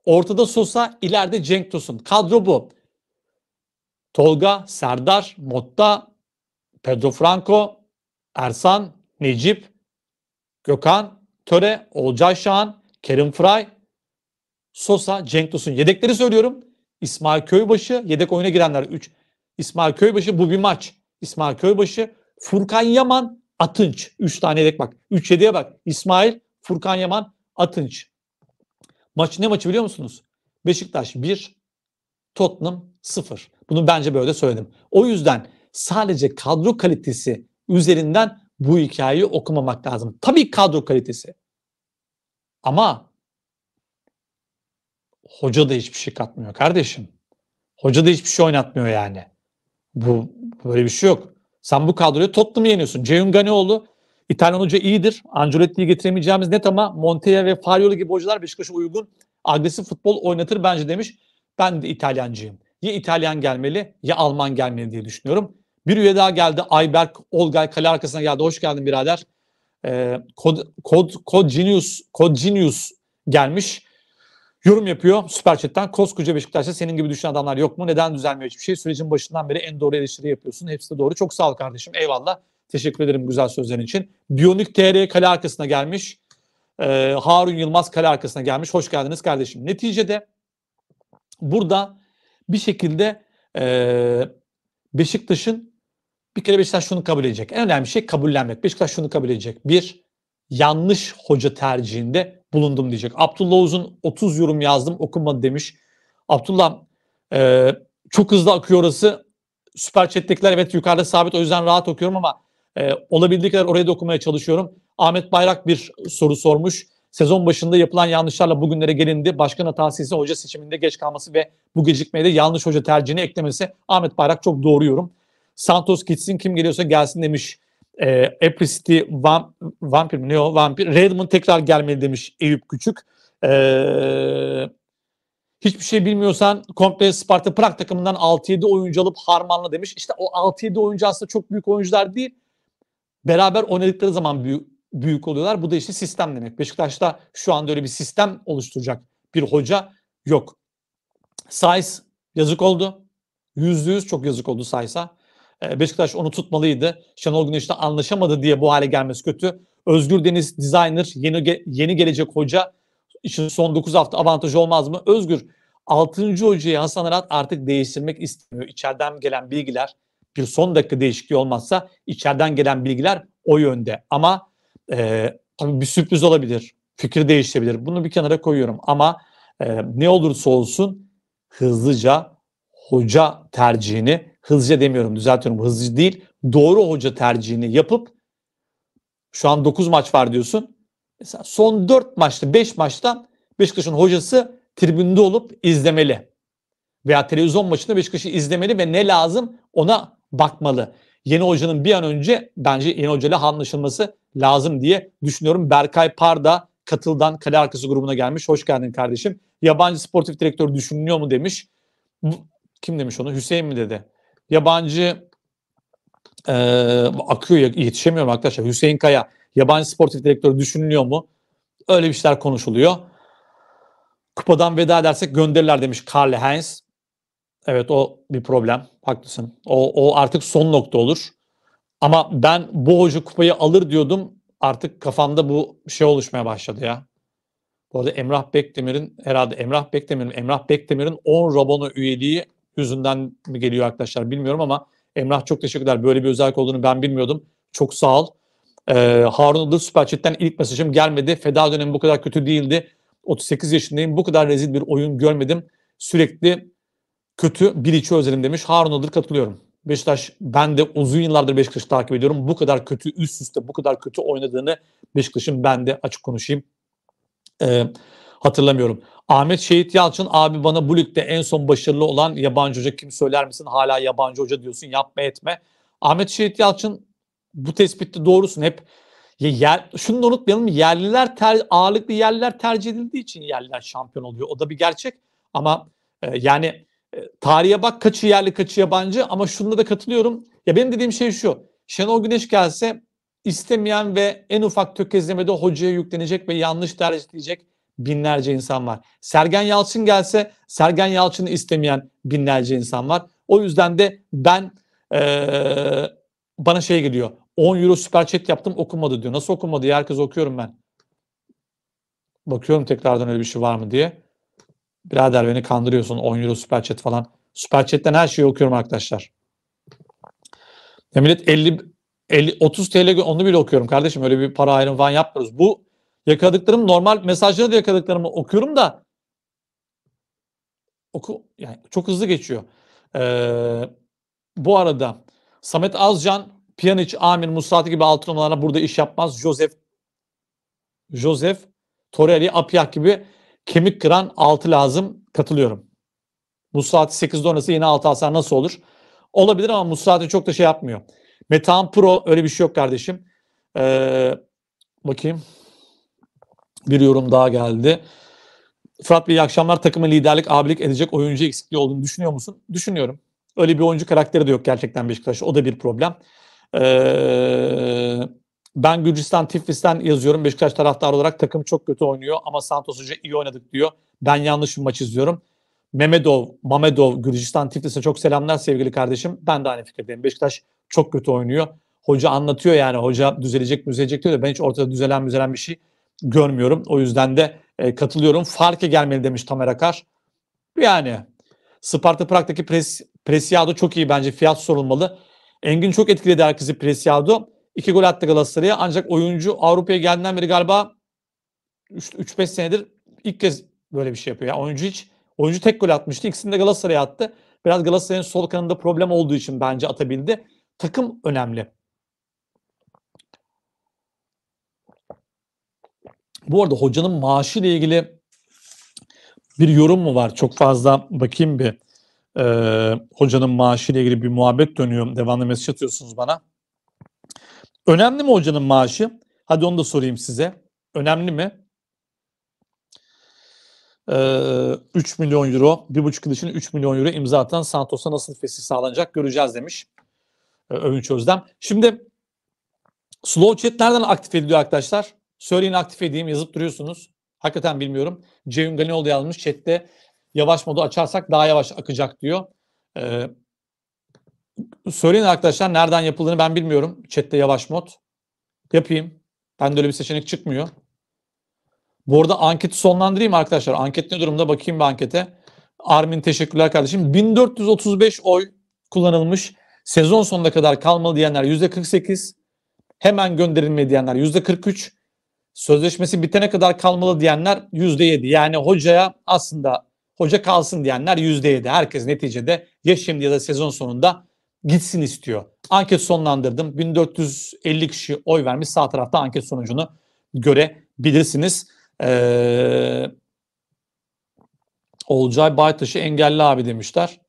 ortada Sosa, ileride Cenk Tosun. Kadro bu. Tolga, Serdar, Motta, Pedro Franco, Ersan, Necip, Gökhan, Töre, Olcay Şahan, Kerim Fıray, Sosa, Cenk Tosun. Yedekleri söylüyorum. İsmail Köybaşı, yedek oyuna girenler 3. İsmail Köybaşı bu bir maç. İsmail Köybaşı, Furkan Yaman, Atınç. Üç tane tanelek bak. Üç yediye bak. İsmail, Furkan Yaman, Atınç. Maç ne maçı biliyor musunuz? Beşiktaş 1, Tottenham 0. Bunu bence böyle söyledim. O yüzden sadece kadro kalitesi üzerinden bu hikayeyi okumamak lazım. Tabii kadro kalitesi. Ama hoca da hiçbir şey katmıyor kardeşim. Hoca da hiçbir şey oynatmıyor yani. Bu Böyle bir şey yok. Sen bu kadroyu Tottenham'ı yeniyorsun. Ceyhun Ganeoğlu İtalyan hoca iyidir. Ancelotti'yi getiremeyeceğimiz net ama Montella ve Farioli gibi hocalar Beşiktaş'a uygun agresif futbol oynatır bence demiş. Ben de İtalyancıyım. Ya İtalyan gelmeli ya Alman gelmeli diye düşünüyorum. Bir üye daha geldi. Ayberk Olgay kale arkasına geldi. Hoş geldin birader. Ee, Kod, Kod, Kod Genius, Kod Genius gelmiş. Yorum yapıyor Süper Chat'ten. Koskoca Beşiktaş'ta senin gibi düşünen adamlar yok mu? Neden düzelmiyor hiçbir şey? Sürecin başından beri en doğru eleştiri yapıyorsun. Hepsi de doğru. Çok sağ ol kardeşim. Eyvallah. Teşekkür ederim güzel sözlerin için. Biyonik TR kale arkasına gelmiş. Ee, Harun Yılmaz kale arkasına gelmiş. Hoş geldiniz kardeşim. Neticede burada bir şekilde e, Beşiktaş'ın bir kere Beşiktaş şunu kabul edecek. En önemli şey kabullenmek. Beşiktaş şunu kabul edecek. Bir, yanlış hoca tercihinde bulundum diyecek. Abdullah Uzun 30 yorum yazdım okunmadı demiş. Abdullah e, çok hızlı akıyor orası. Süper chat'tekiler evet yukarıda sabit o yüzden rahat okuyorum ama e, olabildiği kadar oraya da okumaya çalışıyorum. Ahmet Bayrak bir soru sormuş. Sezon başında yapılan yanlışlarla bugünlere gelindi. Başkan hatası ise hoca seçiminde geç kalması ve bu gecikmeye de yanlış hoca tercihini eklemesi. Ahmet Bayrak çok doğru yorum. Santos gitsin kim geliyorsa gelsin demiş e, Apple City Vamp, Vampir mi? Ne o? Vampir. Redmond tekrar gelmeli demiş Eyüp Küçük. Eee Hiçbir şey bilmiyorsan komple Sparta Prag takımından 6-7 oyuncu alıp harmanla demiş. İşte o 6-7 oyuncu aslında çok büyük oyuncular değil. Beraber oynadıkları zaman büyük, büyük oluyorlar. Bu da işte sistem demek. Beşiktaş'ta şu anda öyle bir sistem oluşturacak bir hoca yok. Sayes yazık oldu. Yüzde yüz çok yazık oldu Sayes'a. Ee, Beşiktaş onu tutmalıydı. Şenol Güneş'le anlaşamadı diye bu hale gelmesi kötü. Özgür Deniz designer, yeni yeni gelecek hoca için son 9 hafta avantaj olmaz mı? Özgür 6. hocayı Hasan Arat artık değiştirmek istemiyor. İçeriden gelen bilgiler bir son dakika değişikliği olmazsa içeriden gelen bilgiler o yönde. Ama e, tabii bir sürpriz olabilir. fikri değişebilir. Bunu bir kenara koyuyorum ama e, ne olursa olsun hızlıca hoca tercihini hızlıca demiyorum düzeltiyorum hızlıca değil doğru hoca tercihini yapıp şu an 9 maç var diyorsun. Mesela son 4 maçta 5 maçta Beşiktaş'ın hocası tribünde olup izlemeli. Veya televizyon maçında Beşiktaş'ı izlemeli ve ne lazım ona bakmalı. Yeni hocanın bir an önce bence yeni hocayla anlaşılması lazım diye düşünüyorum. Berkay Parda Katıl'dan Kale Arkası grubuna gelmiş. Hoş geldin kardeşim. Yabancı sportif direktör düşünülüyor mu demiş. Kim demiş onu? Hüseyin mi dedi? yabancı e, akıyor yetişemiyorum arkadaşlar. Hüseyin Kaya yabancı sportif direktörü düşünülüyor mu? Öyle bir şeyler konuşuluyor. Kupadan veda edersek gönderirler demiş Karl Heinz. Evet o bir problem. Haklısın. O, o artık son nokta olur. Ama ben bu hoca kupayı alır diyordum. Artık kafamda bu şey oluşmaya başladı ya. Bu arada Emrah Bekdemir'in herhalde Emrah Bekdemir'in Emrah Bekdemir'in 10 Rabona üyeliği yüzünden mi geliyor arkadaşlar bilmiyorum ama Emrah çok teşekkürler. Böyle bir özellik olduğunu ben bilmiyordum. Çok sağ ol. Ee, Harun Ilık Süper Chat'ten ilk mesajım gelmedi. Feda dönemi bu kadar kötü değildi. 38 yaşındayım. Bu kadar rezil bir oyun görmedim. Sürekli kötü bir içi özelim demiş. Harun Ilık katılıyorum. Beşiktaş ben de uzun yıllardır Beşiktaş takip ediyorum. Bu kadar kötü üst üste bu kadar kötü oynadığını Beşiktaş'ın ben de açık konuşayım. Ee, hatırlamıyorum. Ahmet Şehit Yalçın abi bana bu ligde en son başarılı olan yabancı hoca kim söyler misin? Hala yabancı hoca diyorsun yapma etme. Ahmet Şehit Yalçın bu tespitte doğrusun hep ya yer, şunu da unutmayalım yerliler ter, ağırlıklı yerliler tercih edildiği için yerliler şampiyon oluyor. O da bir gerçek ama e, yani e, tarihe bak kaçı yerli kaçı yabancı ama şunda da katılıyorum. Ya benim dediğim şey şu. Şenol Güneş gelse istemeyen ve en ufak tökezlemede hocaya yüklenecek ve yanlış tercih edecek binlerce insan var. Sergen Yalçın gelse Sergen Yalçın'ı istemeyen binlerce insan var. O yüzden de ben ee, bana şey geliyor. 10 euro süper chat yaptım okumadı diyor. Nasıl okumadı? ya? Herkes okuyorum ben. Bakıyorum tekrardan öyle bir şey var mı diye. Birader beni kandırıyorsun 10 euro süper chat falan. Süper chat'ten her şeyi okuyorum arkadaşlar. Ya millet 50, 50 30 TL onu bile okuyorum kardeşim. Öyle bir para ayrım falan yapmıyoruz. Bu Yakaladıklarım normal mesajları da yakaladıklarımı okuyorum da oku yani çok hızlı geçiyor. Ee, bu arada Samet Azcan, Pjanic, Amin, Musrati gibi altın numaralarla burada iş yapmaz. Joseph Joseph Torelli, Apiak gibi kemik kıran altı lazım. Katılıyorum. Musrati 8'de oynasa yine altı alsa nasıl olur? Olabilir ama Musrati çok da şey yapmıyor. Metan Pro öyle bir şey yok kardeşim. Ee, bakayım. Bir yorum daha geldi. Fırat Bey iyi akşamlar. Takıma liderlik, abilik edecek oyuncu eksikliği olduğunu düşünüyor musun? Düşünüyorum. Öyle bir oyuncu karakteri de yok gerçekten Beşiktaş O da bir problem. Ee, ben Gürcistan, Tiflis'ten yazıyorum. Beşiktaş taraftarı olarak takım çok kötü oynuyor ama Santos Hoca iyi oynadık diyor. Ben yanlış bir maç izliyorum. Mehmetov, Mamedov, Gürcistan, Tiflis'e çok selamlar sevgili kardeşim. Ben de aynı fikirdeyim. Beşiktaş çok kötü oynuyor. Hoca anlatıyor yani. Hoca düzelecek mi düzelecek diyor da ben hiç ortada düzelen müzelen bir şey görmüyorum. O yüzden de e, katılıyorum. farkı gelmeli demiş Tamer Akar. Yani Sparta Prag'daki pres, Preciado çok iyi bence. Fiyat sorulmalı. Engin çok etkiledi herkesi Preciado. İki gol attı Galatasaray'a. Ancak oyuncu Avrupa'ya geldiğinden beri galiba 3-5 senedir ilk kez böyle bir şey yapıyor. Yani oyuncu hiç oyuncu tek gol atmıştı. İkisini de Galatasaray'a attı. Biraz Galatasaray'ın sol kanında problem olduğu için bence atabildi. Takım önemli. Bu arada hocanın maaşı ile ilgili bir yorum mu var? Çok fazla bakayım bir. Ee, hocanın maaşı ile ilgili bir muhabbet dönüyor. Devamlı mesaj atıyorsunuz bana. Önemli mi hocanın maaşı? Hadi onu da sorayım size. Önemli mi? Ee, 3 milyon euro, 1,5 yıl için 3 milyon euro imza atan Santos'a nasıl fesih sağlanacak göreceğiz demiş ee, Övünç Özdem. Şimdi slow chat nereden aktif ediliyor arkadaşlar? Söyleyin aktif edeyim yazıp duruyorsunuz. Hakikaten bilmiyorum. Ceyhun Ganioğlu da yazmış chatte yavaş modu açarsak daha yavaş akacak diyor. Ee, söyleyin arkadaşlar nereden yapıldığını ben bilmiyorum. Chatte yavaş mod. Yapayım. Ben de öyle bir seçenek çıkmıyor. Bu arada anketi sonlandırayım arkadaşlar. Anket ne durumda? Bakayım bir ankete. Armin teşekkürler kardeşim. 1435 oy kullanılmış. Sezon sonuna kadar kalmalı diyenler %48. Hemen gönderilme diyenler %43 sözleşmesi bitene kadar kalmalı diyenler yüzde yedi, Yani hocaya aslında hoca kalsın diyenler yüzde yedi. Herkes neticede ya şimdi ya da sezon sonunda gitsin istiyor. Anket sonlandırdım. 1450 kişi oy vermiş. Sağ tarafta anket sonucunu görebilirsiniz. Ee, Olcay Baytaş'ı engelli abi demişler.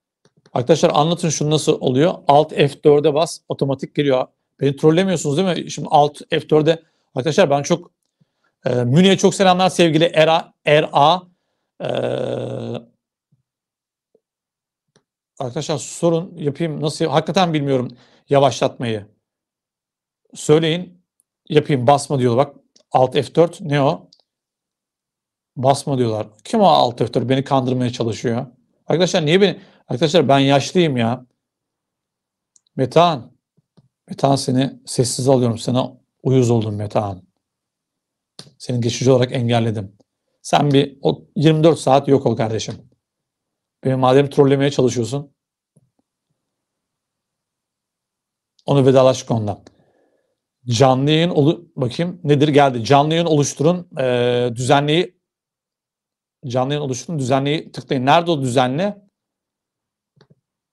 Arkadaşlar anlatın şunu nasıl oluyor. Alt F4'e bas otomatik giriyor. Beni trollemiyorsunuz değil mi? Şimdi alt F4'e arkadaşlar ben çok e, ee, Münih'e çok selamlar sevgili Era, Era. E, arkadaşlar sorun yapayım. Nasıl? Hakikaten bilmiyorum yavaşlatmayı. Söyleyin. Yapayım basma diyor bak. Alt F4 ne o? Basma diyorlar. Kim o alt F4? Beni kandırmaya çalışıyor. Arkadaşlar niye beni... Arkadaşlar ben yaşlıyım ya. Metan. Metan seni sessiz alıyorum. Sana uyuz oldum Metan. Seni geçici olarak engelledim. Sen bir o 24 saat yok ol kardeşim. Beni madem trollemeye çalışıyorsun. Onu vedalaş ondan. Canlı yayın olu bakayım nedir geldi. Canlı yayın oluşturun e, düzenleyi canlı yayın oluşturun düzenleyi tıklayın. Nerede o düzenli?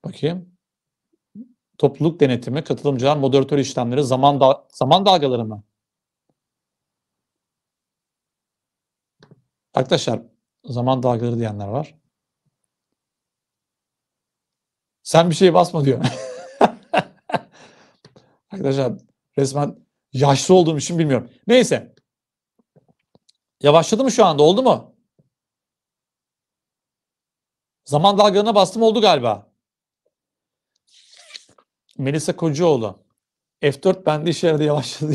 Bakayım. Topluluk denetimi, katılımcılar, moderatör işlemleri, zaman da zaman dalgaları mı? Arkadaşlar zaman dalgaları diyenler var. Sen bir şey basma diyor. Arkadaşlar resmen yaşlı olduğum için bilmiyorum. Neyse. Yavaşladı mı şu anda? Oldu mu? Zaman dalgalarına bastım oldu galiba. Melisa Kocaoğlu. F4 bende işe yaradı yavaşladı.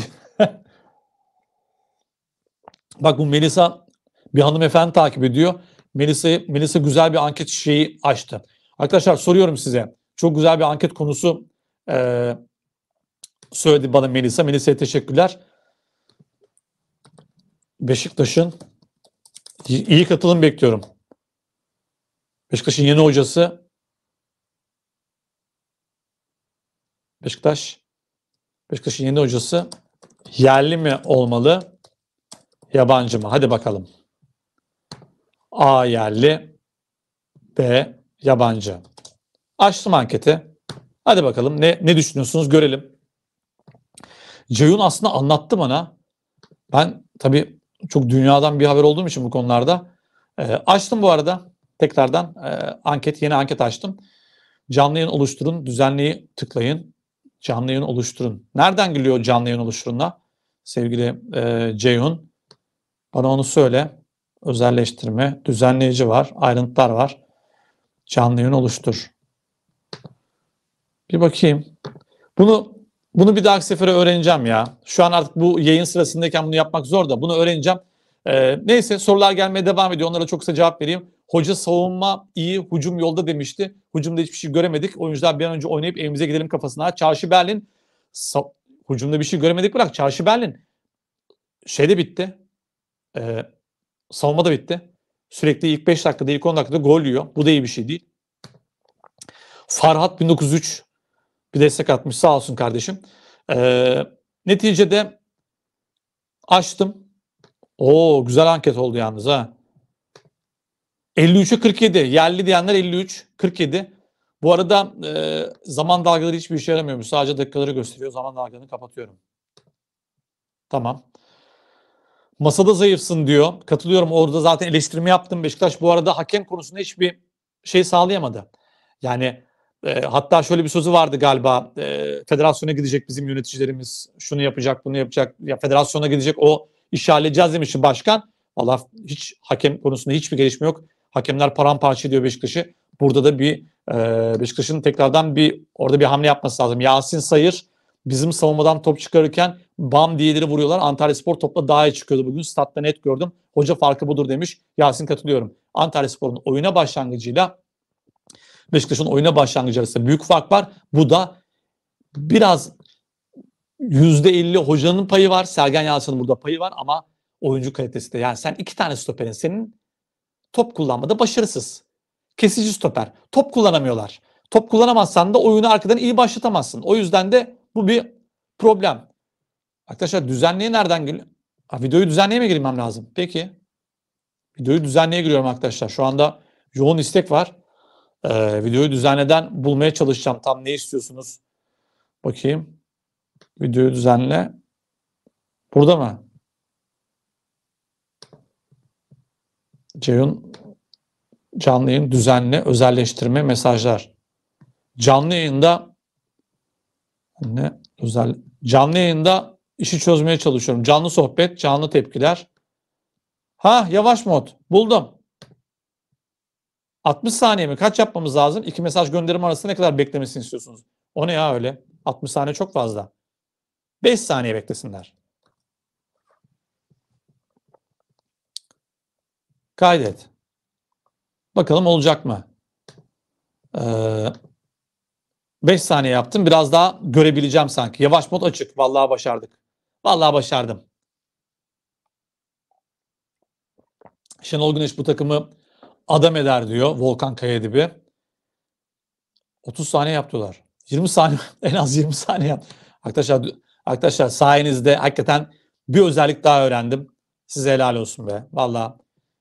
Bak bu Melisa bir hanımefendi takip ediyor. Melisa, Melisa güzel bir anket şeyi açtı. Arkadaşlar soruyorum size. Çok güzel bir anket konusu e, söyledi bana Melisa. Melisa'ya teşekkürler. Beşiktaş'ın iyi katılım bekliyorum. Beşiktaş'ın yeni hocası Beşiktaş Beşiktaş'ın yeni hocası yerli mi olmalı, yabancı mı? Hadi bakalım. A yerli, B yabancı. Açtım anketi. Hadi bakalım ne, ne düşünüyorsunuz görelim. Ceyhun aslında anlattı bana. Ben tabii çok dünyadan bir haber olduğum için bu konularda. E, açtım bu arada tekrardan e, anket, yeni anket açtım. Canlı yayın oluşturun, düzenleyi tıklayın. Canlı yayın oluşturun. Nereden geliyor canlı yayın oluşturunla? Sevgili e, Ceyhun. Bana onu söyle özelleştirme, düzenleyici var, ayrıntılar var. Canlı yayın oluştur. Bir bakayım. Bunu bunu bir dahaki sefere öğreneceğim ya. Şu an artık bu yayın sırasındayken bunu yapmak zor da bunu öğreneceğim. Ee, neyse sorular gelmeye devam ediyor. Onlara çok kısa cevap vereyim. Hoca savunma iyi, hucum yolda demişti. Hucumda hiçbir şey göremedik. Oyuncular bir an önce oynayıp evimize gidelim kafasına. Çarşı Berlin sa- hucumda bir şey göremedik bırak. Çarşı Berlin Şey de bitti. Ee, savunma da bitti. Sürekli ilk 5 dakikada ilk 10 dakikada gol yiyor. Bu da iyi bir şey değil. Farhat 1903 bir destek atmış sağ olsun kardeşim. Ee, neticede açtım. Oo güzel anket oldu yalnız ha. 53'e 47. Yerli diyenler 53. 47. Bu arada e, zaman dalgaları hiçbir işe yaramıyormuş. Sadece dakikaları gösteriyor. Zaman dalgalarını kapatıyorum. Tamam. Masada zayıfsın diyor. Katılıyorum orada zaten eleştirme yaptım. Beşiktaş bu arada hakem konusunda hiçbir şey sağlayamadı. Yani e, hatta şöyle bir sözü vardı galiba. E, federasyona gidecek bizim yöneticilerimiz. Şunu yapacak, bunu yapacak. Ya federasyona gidecek o işi halledeceğiz demişti başkan. Allah hiç hakem konusunda hiçbir gelişme yok. Hakemler paramparça ediyor Beşiktaş'ı. Burada da bir e, Beşiktaş'ın tekrardan bir orada bir hamle yapması lazım. Yasin Sayır bizim savunmadan top çıkarırken bam diyeleri vuruyorlar. Antalya Spor topla daha iyi çıkıyordu bugün. Statta net gördüm. Hoca farkı budur demiş. Yasin katılıyorum. Antalya Spor'un oyuna başlangıcıyla Beşiktaş'ın oyuna başlangıcı arasında büyük fark var. Bu da biraz %50 hocanın payı var. Sergen Yalçın'ın burada payı var ama oyuncu kalitesi de. Yani sen iki tane stoperin senin top kullanmada başarısız. Kesici stoper. Top kullanamıyorlar. Top kullanamazsan da oyunu arkadan iyi başlatamazsın. O yüzden de bu bir problem. Arkadaşlar düzenliğe nereden geliyor? videoyu düzenliğe mi girmem lazım? Peki. Videoyu düzenleye giriyorum arkadaşlar. Şu anda yoğun istek var. Ee, videoyu düzenleden bulmaya çalışacağım. Tam ne istiyorsunuz? Bakayım. Videoyu düzenle. Burada mı? Ceyhun canlı yayın düzenli özelleştirme mesajlar. Canlı yayında ne özel canlı yayında işi çözmeye çalışıyorum. Canlı sohbet, canlı tepkiler. Ha yavaş mod buldum. 60 saniye mi? Kaç yapmamız lazım? İki mesaj gönderim arasında ne kadar beklemesini istiyorsunuz? O ne ya öyle? 60 saniye çok fazla. 5 saniye beklesinler. Kaydet. Bakalım olacak mı? Ee, 5 saniye yaptım. Biraz daha görebileceğim sanki. Yavaş mod açık. Vallahi başardık. Vallahi başardım. Şenol Güneş bu takımı adam eder diyor Volkan Kayadibi. 30 saniye yaptılar. 20 saniye en az 20 saniye yap. Arkadaşlar arkadaşlar sayenizde hakikaten bir özellik daha öğrendim. Size helal olsun be. Vallahi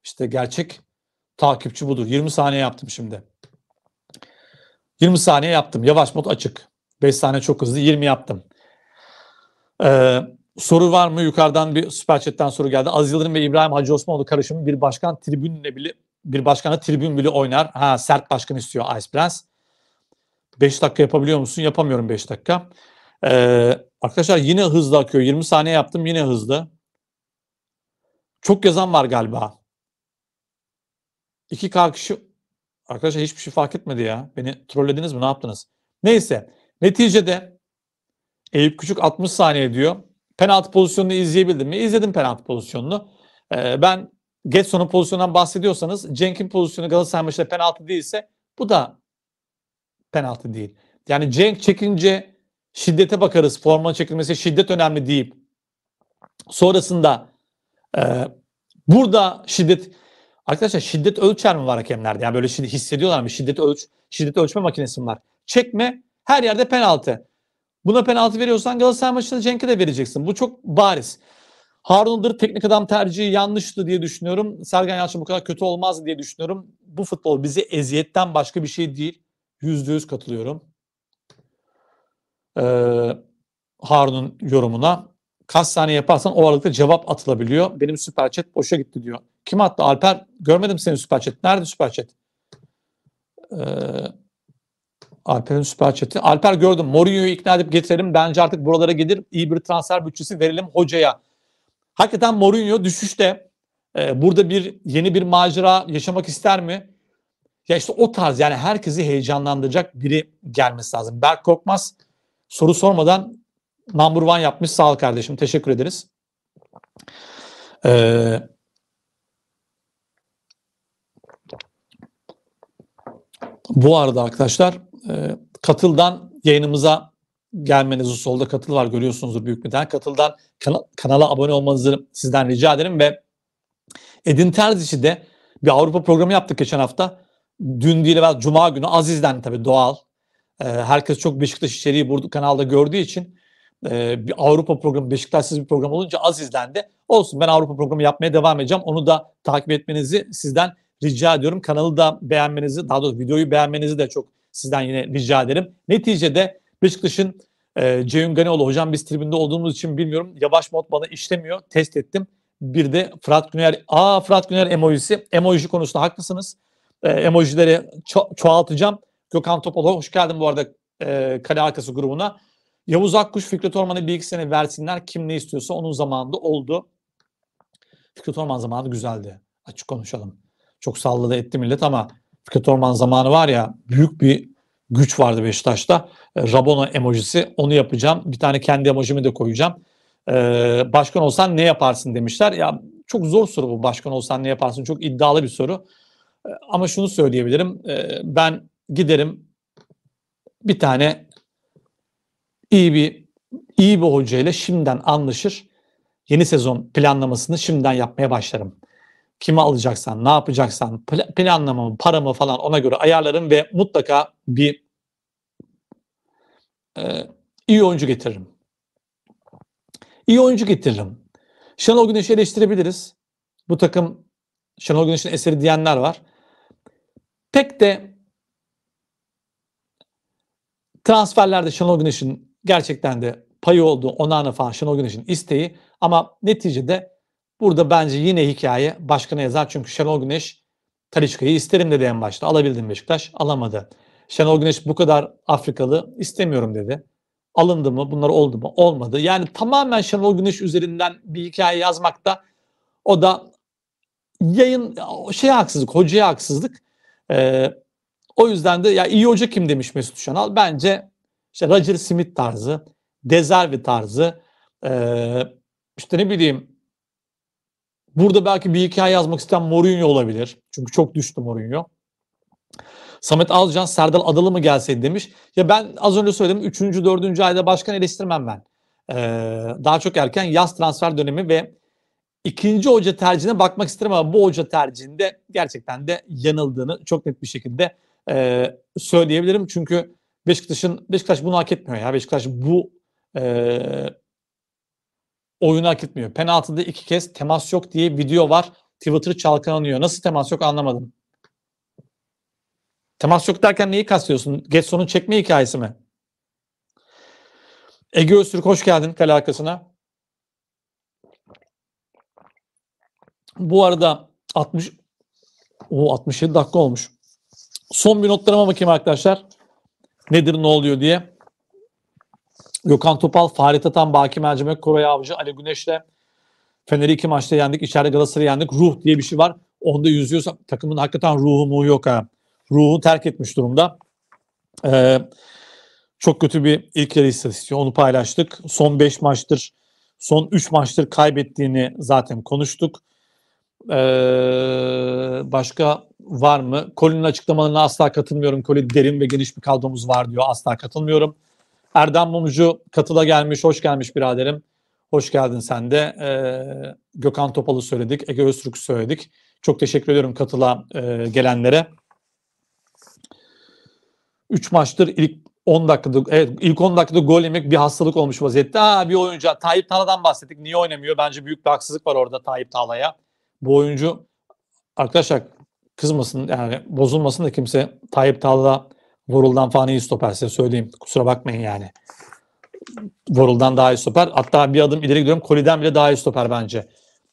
işte gerçek takipçi budur. 20 saniye yaptım şimdi. 20 saniye yaptım. Yavaş mod açık. 5 saniye çok hızlı. 20 yaptım. Ee, soru var mı? Yukarıdan bir süper chatten soru geldi. Az Yıldırım ve İbrahim Hacı Osmanoğlu karışımı bir başkan tribünle bile bir başkana tribün bile oynar. Ha sert başkan istiyor Ice Prince. 5 dakika yapabiliyor musun? Yapamıyorum 5 dakika. Ee, arkadaşlar yine hızlı akıyor. 20 saniye yaptım yine hızlı. Çok yazan var galiba. 2K kişi Arkadaşlar hiçbir şey fark etmedi ya. Beni trollediniz mi? Ne yaptınız? Neyse. Neticede Eyüp Küçük 60 saniye diyor. Penaltı pozisyonunu izleyebildim mi? İzledim penaltı pozisyonunu. Ee, ben Getson'un pozisyonundan bahsediyorsanız Cenk'in pozisyonu Galatasaray maçında penaltı değilse bu da penaltı değil. Yani Cenk çekince şiddete bakarız. Forma çekilmesi şiddet önemli deyip sonrasında e, burada şiddet Arkadaşlar şiddet ölçer mi var hakemlerde? Yani böyle şimdi hissediyorlar mı? Şiddet ölç şiddet ölçme makinesi mi var? Çekme her yerde penaltı. Buna penaltı veriyorsan Galatasaray maçında Cenk'e de vereceksin. Bu çok bariz. Harun teknik adam tercihi yanlıştı diye düşünüyorum. Sergen Yalçın bu kadar kötü olmaz diye düşünüyorum. Bu futbol bizi eziyetten başka bir şey değil. Yüzde yüz katılıyorum. Ee, Harun'un yorumuna. Kaç saniye yaparsan o aralıkta cevap atılabiliyor. Benim süper chat boşa gitti diyor. Kim attı? Alper görmedim senin süper chat. Nerede süper chat? Ee, Alper'in süper chat'i. Alper gördüm. Mourinho'yu ikna edip getirelim. Bence artık buralara gelir. İyi bir transfer bütçesi verelim hocaya. Hakikaten Mourinho düşüşte e, burada bir yeni bir macera yaşamak ister mi? Ya işte o tarz yani herkesi heyecanlandıracak biri gelmesi lazım. Berk Korkmaz soru sormadan number one yapmış. Sağ ol kardeşim. Teşekkür ederiz. Ee, Bu arada arkadaşlar e, katıldan yayınımıza gelmenizi solda katıl var görüyorsunuzdur büyük bir tane. Katıldan kana, kanala abone olmanızı sizden rica ederim ve Edin Terziç'i de bir Avrupa programı yaptık geçen hafta. Dün değil ve Cuma günü Aziz'den tabii doğal. E, herkes çok Beşiktaş içeriği burada kanalda gördüğü için e, bir Avrupa programı Beşiktaşsız bir program olunca az izlendi. Olsun ben Avrupa programı yapmaya devam edeceğim. Onu da takip etmenizi sizden rica ediyorum. Kanalı da beğenmenizi, daha doğrusu videoyu beğenmenizi de çok sizden yine rica ederim. Neticede Beşiktaş'ın e, Ceyhun Ganioğlu hocam biz tribünde olduğumuz için bilmiyorum. Yavaş mod bana işlemiyor. Test ettim. Bir de Fırat Güner, aa Fırat Güner emojisi. Emoji konusunda haklısınız. E, emojileri ço- çoğaltacağım. Gökhan Topal hoş geldin bu arada e, kale arkası grubuna. Yavuz Akkuş, Fikret Orman'a bir iki sene versinler. Kim ne istiyorsa onun zamanında oldu. Fikret Orman zamanı güzeldi. Açık konuşalım. Çok salladı etti millet ama Fikret Orman zamanı var ya büyük bir güç vardı Beşiktaş'ta. E, Rabona emojisi onu yapacağım. Bir tane kendi emojimi de koyacağım. E, başkan olsan ne yaparsın demişler. Ya çok zor soru bu başkan olsan ne yaparsın çok iddialı bir soru. E, ama şunu söyleyebilirim. ben giderim bir tane iyi bir iyi bir hocayla şimdiden anlaşır. Yeni sezon planlamasını şimdiden yapmaya başlarım kimi alacaksan, ne yapacaksan, planlamamı, paramı falan ona göre ayarlarım ve mutlaka bir e, iyi oyuncu getiririm. İyi oyuncu getiririm. Şenol Güneş'i eleştirebiliriz. Bu takım Şenol Güneş'in eseri diyenler var. Pek de transferlerde Şenol Güneş'in gerçekten de payı olduğu Onana falan Şenol Güneş'in isteği ama neticede Burada bence yine hikaye başkana yazar. Çünkü Şenol Güneş Talişka'yı isterim dedi en başta. Alabildim Beşiktaş. Alamadı. Şenol Güneş bu kadar Afrikalı istemiyorum dedi. Alındı mı? Bunlar oldu mu? Olmadı. Yani tamamen Şenol Güneş üzerinden bir hikaye yazmakta o da yayın şey haksızlık, hocaya haksızlık. Ee, o yüzden de ya iyi hoca kim demiş Mesut Şenal? Bence işte Roger Smith tarzı, Dezervi tarzı, e, işte ne bileyim Burada belki bir hikaye yazmak isteyen Mourinho olabilir. Çünkü çok düştü Mourinho. Samet Azcan Serdal Adalı mı gelseydi demiş. Ya ben az önce söyledim üçüncü dördüncü ayda başkan eleştirmem ben. Ee, daha çok erken yaz transfer dönemi ve ikinci hoca tercihine bakmak isterim ama bu hoca tercihinde gerçekten de yanıldığını çok net bir şekilde e, söyleyebilirim. Çünkü Beşiktaş'ın Beşiktaş bunu hak etmiyor ya. Beşiktaş bu e, oyunu hak etmiyor. Penaltıda iki kez temas yok diye video var. Twitter çalkalanıyor. Nasıl temas yok anlamadım. Temas yok derken neyi kastıyorsun? Getson'un çekme hikayesi mi? Ege Öztürk hoş geldin kale arkasına. Bu arada 60 o 67 dakika olmuş. Son bir notlarıma bakayım arkadaşlar. Nedir ne oluyor diye. Gökhan Topal, Fahri Tatan, Baki Mercimek, Koray Avcı, Ali Güneş'le Fener'i iki maçta yendik. İçeride Galatasaray'ı yendik. Ruh diye bir şey var. Onda yüzüyorsa takımın hakikaten ruhu mu yok ha. Ruhu terk etmiş durumda. Ee, çok kötü bir ilk yarı istatistiği. Onu paylaştık. Son 5 maçtır, son 3 maçtır kaybettiğini zaten konuştuk. Ee, başka var mı? Colin'in açıklamalarına asla katılmıyorum. Colin derin ve geniş bir kadromuz var diyor. Asla katılmıyorum. Erdem Mumcu katıla gelmiş. Hoş gelmiş biraderim. Hoş geldin sen de. Ee, Gökhan Topal'ı söyledik. Ege Öztürk'ü söyledik. Çok teşekkür ediyorum katıla e, gelenlere. 3 maçtır ilk 10 dakikada evet ilk 10 dakikada gol yemek bir hastalık olmuş vaziyette. Aa bir oyuncu Tayyip Tala'dan bahsettik. Niye oynamıyor? Bence büyük bir haksızlık var orada Tayyip Tala'ya. Bu oyuncu arkadaşlar kızmasın yani bozulmasın da kimse Tayyip Talada. Vorul'dan falan iyi stoper size söyleyeyim. Kusura bakmayın yani. Vorul'dan daha iyi stoper. Hatta bir adım ileri gidiyorum. Koli'den bile daha iyi stoper bence.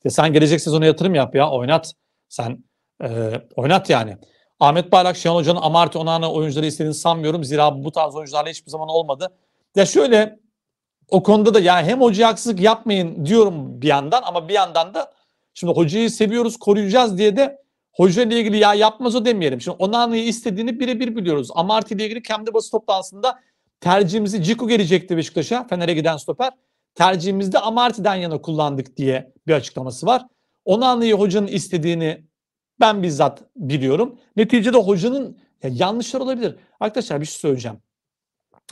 Ya sen gelecek sezona yatırım yap ya. Oynat. Sen e, oynat yani. Ahmet Bayrak, Şenol Hoca'nın Amarty Onana oyuncuları istediğini sanmıyorum. Zira bu tarz oyuncularla hiçbir zaman olmadı. Ya şöyle o konuda da ya hem hocaya haksızlık yapmayın diyorum bir yandan ama bir yandan da şimdi hocayı seviyoruz koruyacağız diye de Hoca ile ilgili ya yapmaz o demeyelim. Şimdi Onana'yı istediğini birebir biliyoruz. Amarty ile ilgili kendi basın toplantısında tercihimizi Ciku gelecekti Beşiktaş'a. Fener'e giden stoper. Tercihimizde Amarty'den yana kullandık diye bir açıklaması var. Onana'yı hocanın istediğini ben bizzat biliyorum. Neticede hocanın ya yanlışlar olabilir. Arkadaşlar bir şey söyleyeceğim.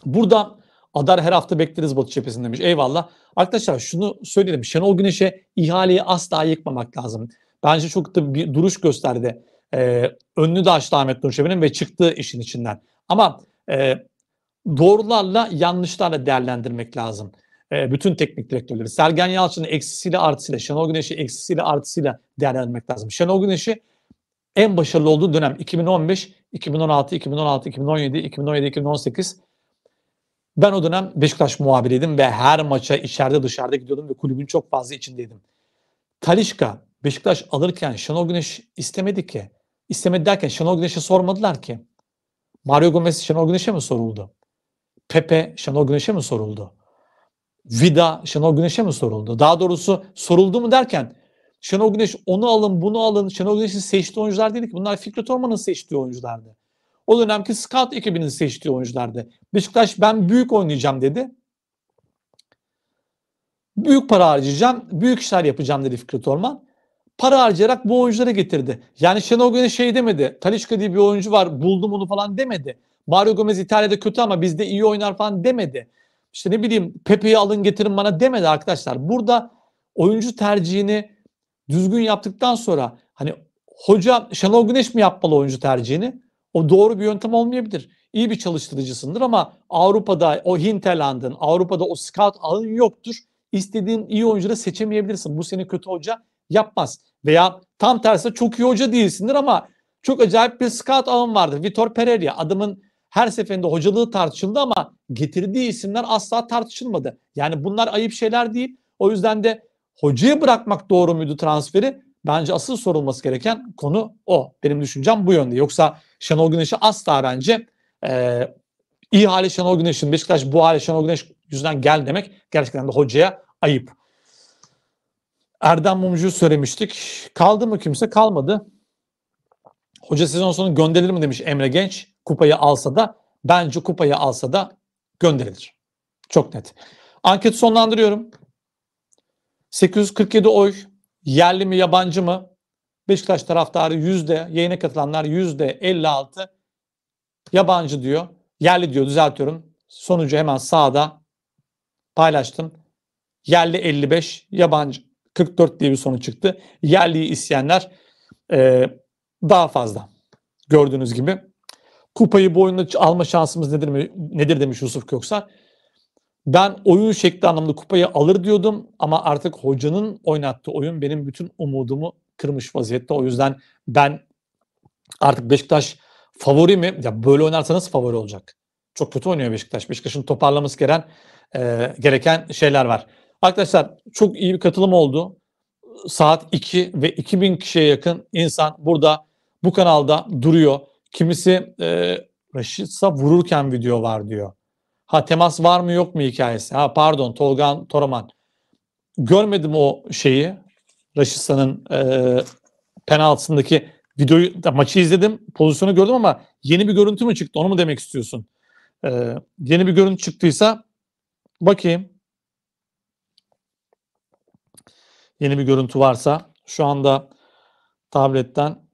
Burada Adar her hafta bekleriz Batı cephesini demiş. Eyvallah. Arkadaşlar şunu söyleyelim. Şenol Güneş'e ihaleyi asla yıkmamak lazım bence çok da bir duruş gösterdi. E, önünü de açtı Ahmet Nur Çebi'nin ve çıktı işin içinden. Ama e, doğrularla yanlışlarla değerlendirmek lazım. E, bütün teknik direktörleri. Sergen Yalçın'ın eksisiyle artısıyla, Şenol Güneş'i eksisiyle artısıyla değerlendirmek lazım. Şenol Güneş'i en başarılı olduğu dönem 2015, 2016, 2016, 2017, 2017, 2018. Ben o dönem Beşiktaş muhabiriydim ve her maça içeride dışarıda gidiyordum ve kulübün çok fazla içindeydim. Talişka Beşiktaş alırken Şenol Güneş istemedi ki. İstemedi derken Şenol Güneş'e sormadılar ki. Mario Gomez Şenol Güneş'e mi soruldu? Pepe Şenol Güneş'e mi soruldu? Vida Şenol Güneş'e mi soruldu? Daha doğrusu soruldu mu derken Şenol Güneş onu alın bunu alın. Şenol Güneş'in seçtiği oyuncular değil ki. Bunlar Fikret Orman'ın seçtiği oyunculardı. O dönemki scout ekibinin seçtiği oyunculardı. Beşiktaş ben büyük oynayacağım dedi. Büyük para harcayacağım, büyük işler yapacağım dedi Fikret Orman para harcayarak bu oyuncuları getirdi. Yani Şenol Güneş şey demedi. Talişka diye bir oyuncu var buldum onu falan demedi. Mario Gomez İtalya'da kötü ama bizde iyi oynar falan demedi. İşte ne bileyim Pepe'yi alın getirin bana demedi arkadaşlar. Burada oyuncu tercihini düzgün yaptıktan sonra hani hoca Şenol Güneş mi yapmalı oyuncu tercihini? O doğru bir yöntem olmayabilir. İyi bir çalıştırıcısındır ama Avrupa'da o Hinterland'ın, Avrupa'da o scout ağın yoktur. İstediğin iyi oyuncuları seçemeyebilirsin. Bu seni kötü hoca yapmaz. Veya tam tersi çok iyi hoca değilsindir ama çok acayip bir scout alım vardır. Vitor Pereira adamın her seferinde hocalığı tartışıldı ama getirdiği isimler asla tartışılmadı. Yani bunlar ayıp şeyler değil. O yüzden de hocayı bırakmak doğru muydu transferi? Bence asıl sorulması gereken konu o. Benim düşüncem bu yönde. Yoksa Şenol Güneş'i asla bence e, iyi hale Şenol Güneş'in, Beşiktaş bu hale Şenol Güneş yüzünden gel demek gerçekten de hocaya ayıp. Erdem Mumcu söylemiştik. Kaldı mı kimse? Kalmadı. Hoca sezon sonu gönderilir mi demiş Emre Genç. Kupayı alsa da bence kupayı alsa da gönderilir. Çok net. Anketi sonlandırıyorum. 847 oy. Yerli mi yabancı mı? Beşiktaş taraftarı yüzde, yayına katılanlar yüzde 56 yabancı diyor. Yerli diyor düzeltiyorum. Sonucu hemen sağda paylaştım. Yerli 55, yabancı 44 diye bir sonuç çıktı. Yerli isteyenler e, daha fazla. Gördüğünüz gibi. Kupayı bu oyunda alma şansımız nedir, mi, nedir demiş Yusuf Köksal. Ben oyun şekli anlamında kupayı alır diyordum ama artık hocanın oynattığı oyun benim bütün umudumu kırmış vaziyette. O yüzden ben artık Beşiktaş favori mi? Ya böyle oynarsanız favori olacak. Çok kötü oynuyor Beşiktaş. Beşiktaş'ın toparlaması gereken e, gereken şeyler var. Arkadaşlar çok iyi bir katılım oldu. Saat 2 ve 2000 kişiye yakın insan burada bu kanalda duruyor. Kimisi e, Raşitsa vururken video var diyor. Ha temas var mı yok mu hikayesi. Ha pardon Tolgan Toraman. Görmedim o şeyi. Raşitsa'nın e, penaltısındaki videoyu da maçı izledim. Pozisyonu gördüm ama yeni bir görüntü mü çıktı? Onu mu demek istiyorsun? E, yeni bir görüntü çıktıysa bakayım. yeni bir görüntü varsa şu anda tabletten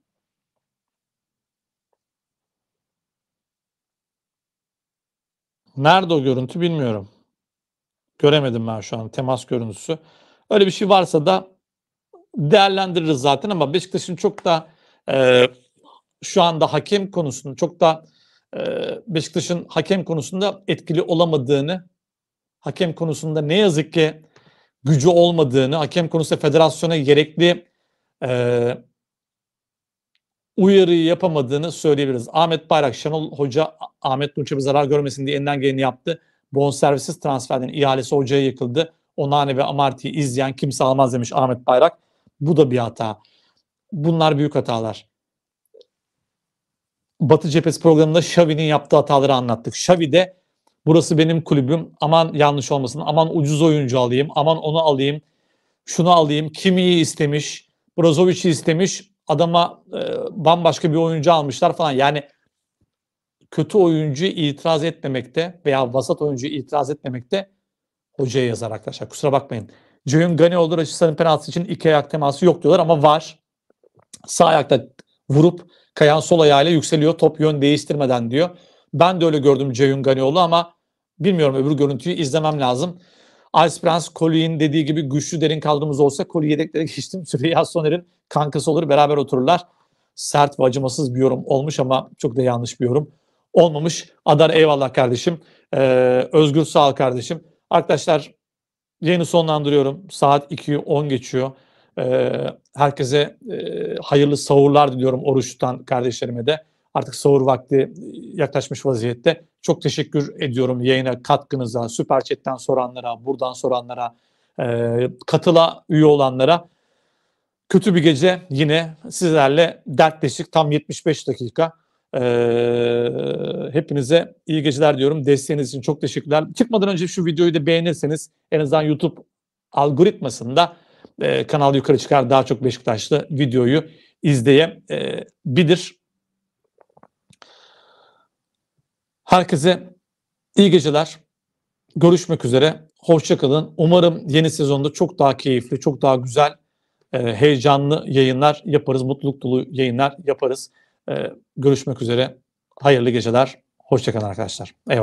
Nerede o görüntü bilmiyorum. Göremedim ben şu an temas görüntüsü. Öyle bir şey varsa da değerlendiririz zaten ama Beşiktaş'ın çok da e, şu anda hakem konusunda çok da e, Beşiktaş'ın hakem konusunda etkili olamadığını hakem konusunda ne yazık ki gücü olmadığını, hakem konusunda federasyona gerekli e, uyarıyı yapamadığını söyleyebiliriz. Ahmet Bayrak, Şenol Hoca Ahmet Nurç'a bir zarar görmesin diye elinden geleni yaptı. Bonservisiz transferden ihalesi hocaya yıkıldı. Onane ve Amarty'yi izleyen kimse almaz demiş Ahmet Bayrak. Bu da bir hata. Bunlar büyük hatalar. Batı Cephesi programında Xavi'nin yaptığı hataları anlattık. Xavi de burası benim kulübüm aman yanlış olmasın aman ucuz oyuncu alayım aman onu alayım şunu alayım Kimi'yi istemiş Brozovic'i istemiş adama e, bambaşka bir oyuncu almışlar falan yani kötü oyuncu itiraz etmemekte veya vasat oyuncu itiraz etmemekte hocaya yazar arkadaşlar kusura bakmayın. Ceyhun Gani olur Rashica'nın penaltısı için iki ayak teması yok diyorlar ama var. Sağ ayakta vurup kayan sol ayağıyla yükseliyor top yön değiştirmeden diyor. Ben de öyle gördüm Ceyhun Ganioğlu ama bilmiyorum öbür görüntüyü izlemem lazım. Ice Prince Colley'in dediği gibi güçlü derin kaldığımız olsa Colley yedeklere geçtim. Süreyya Soner'in kankası olur beraber otururlar. Sert ve acımasız bir yorum olmuş ama çok da yanlış bir yorum olmamış. Adar eyvallah kardeşim. Ee, Özgür sağ ol kardeşim. Arkadaşlar yeni sonlandırıyorum. Saat 2'yi 10 geçiyor. Ee, herkese e, hayırlı sahurlar diliyorum oruçtan kardeşlerime de. Artık sahur vakti e, yaklaşmış vaziyette. Çok teşekkür ediyorum yayına katkınıza, Süper Chat'ten soranlara, buradan soranlara, e, katıla üye olanlara. Kötü bir gece yine sizlerle dertleştik. Tam 75 dakika. Ee, hepinize iyi geceler diyorum. Desteğiniz için çok teşekkürler. Çıkmadan önce şu videoyu da beğenirseniz en azından YouTube algoritmasında e, kanal yukarı çıkar daha çok Beşiktaşlı videoyu izleyebilir. Herkese iyi geceler. Görüşmek üzere. Hoşçakalın. Umarım yeni sezonda çok daha keyifli, çok daha güzel, e, heyecanlı yayınlar yaparız. Mutluluk dolu yayınlar yaparız. E, görüşmek üzere. Hayırlı geceler. Hoşçakalın arkadaşlar. Eyvallah.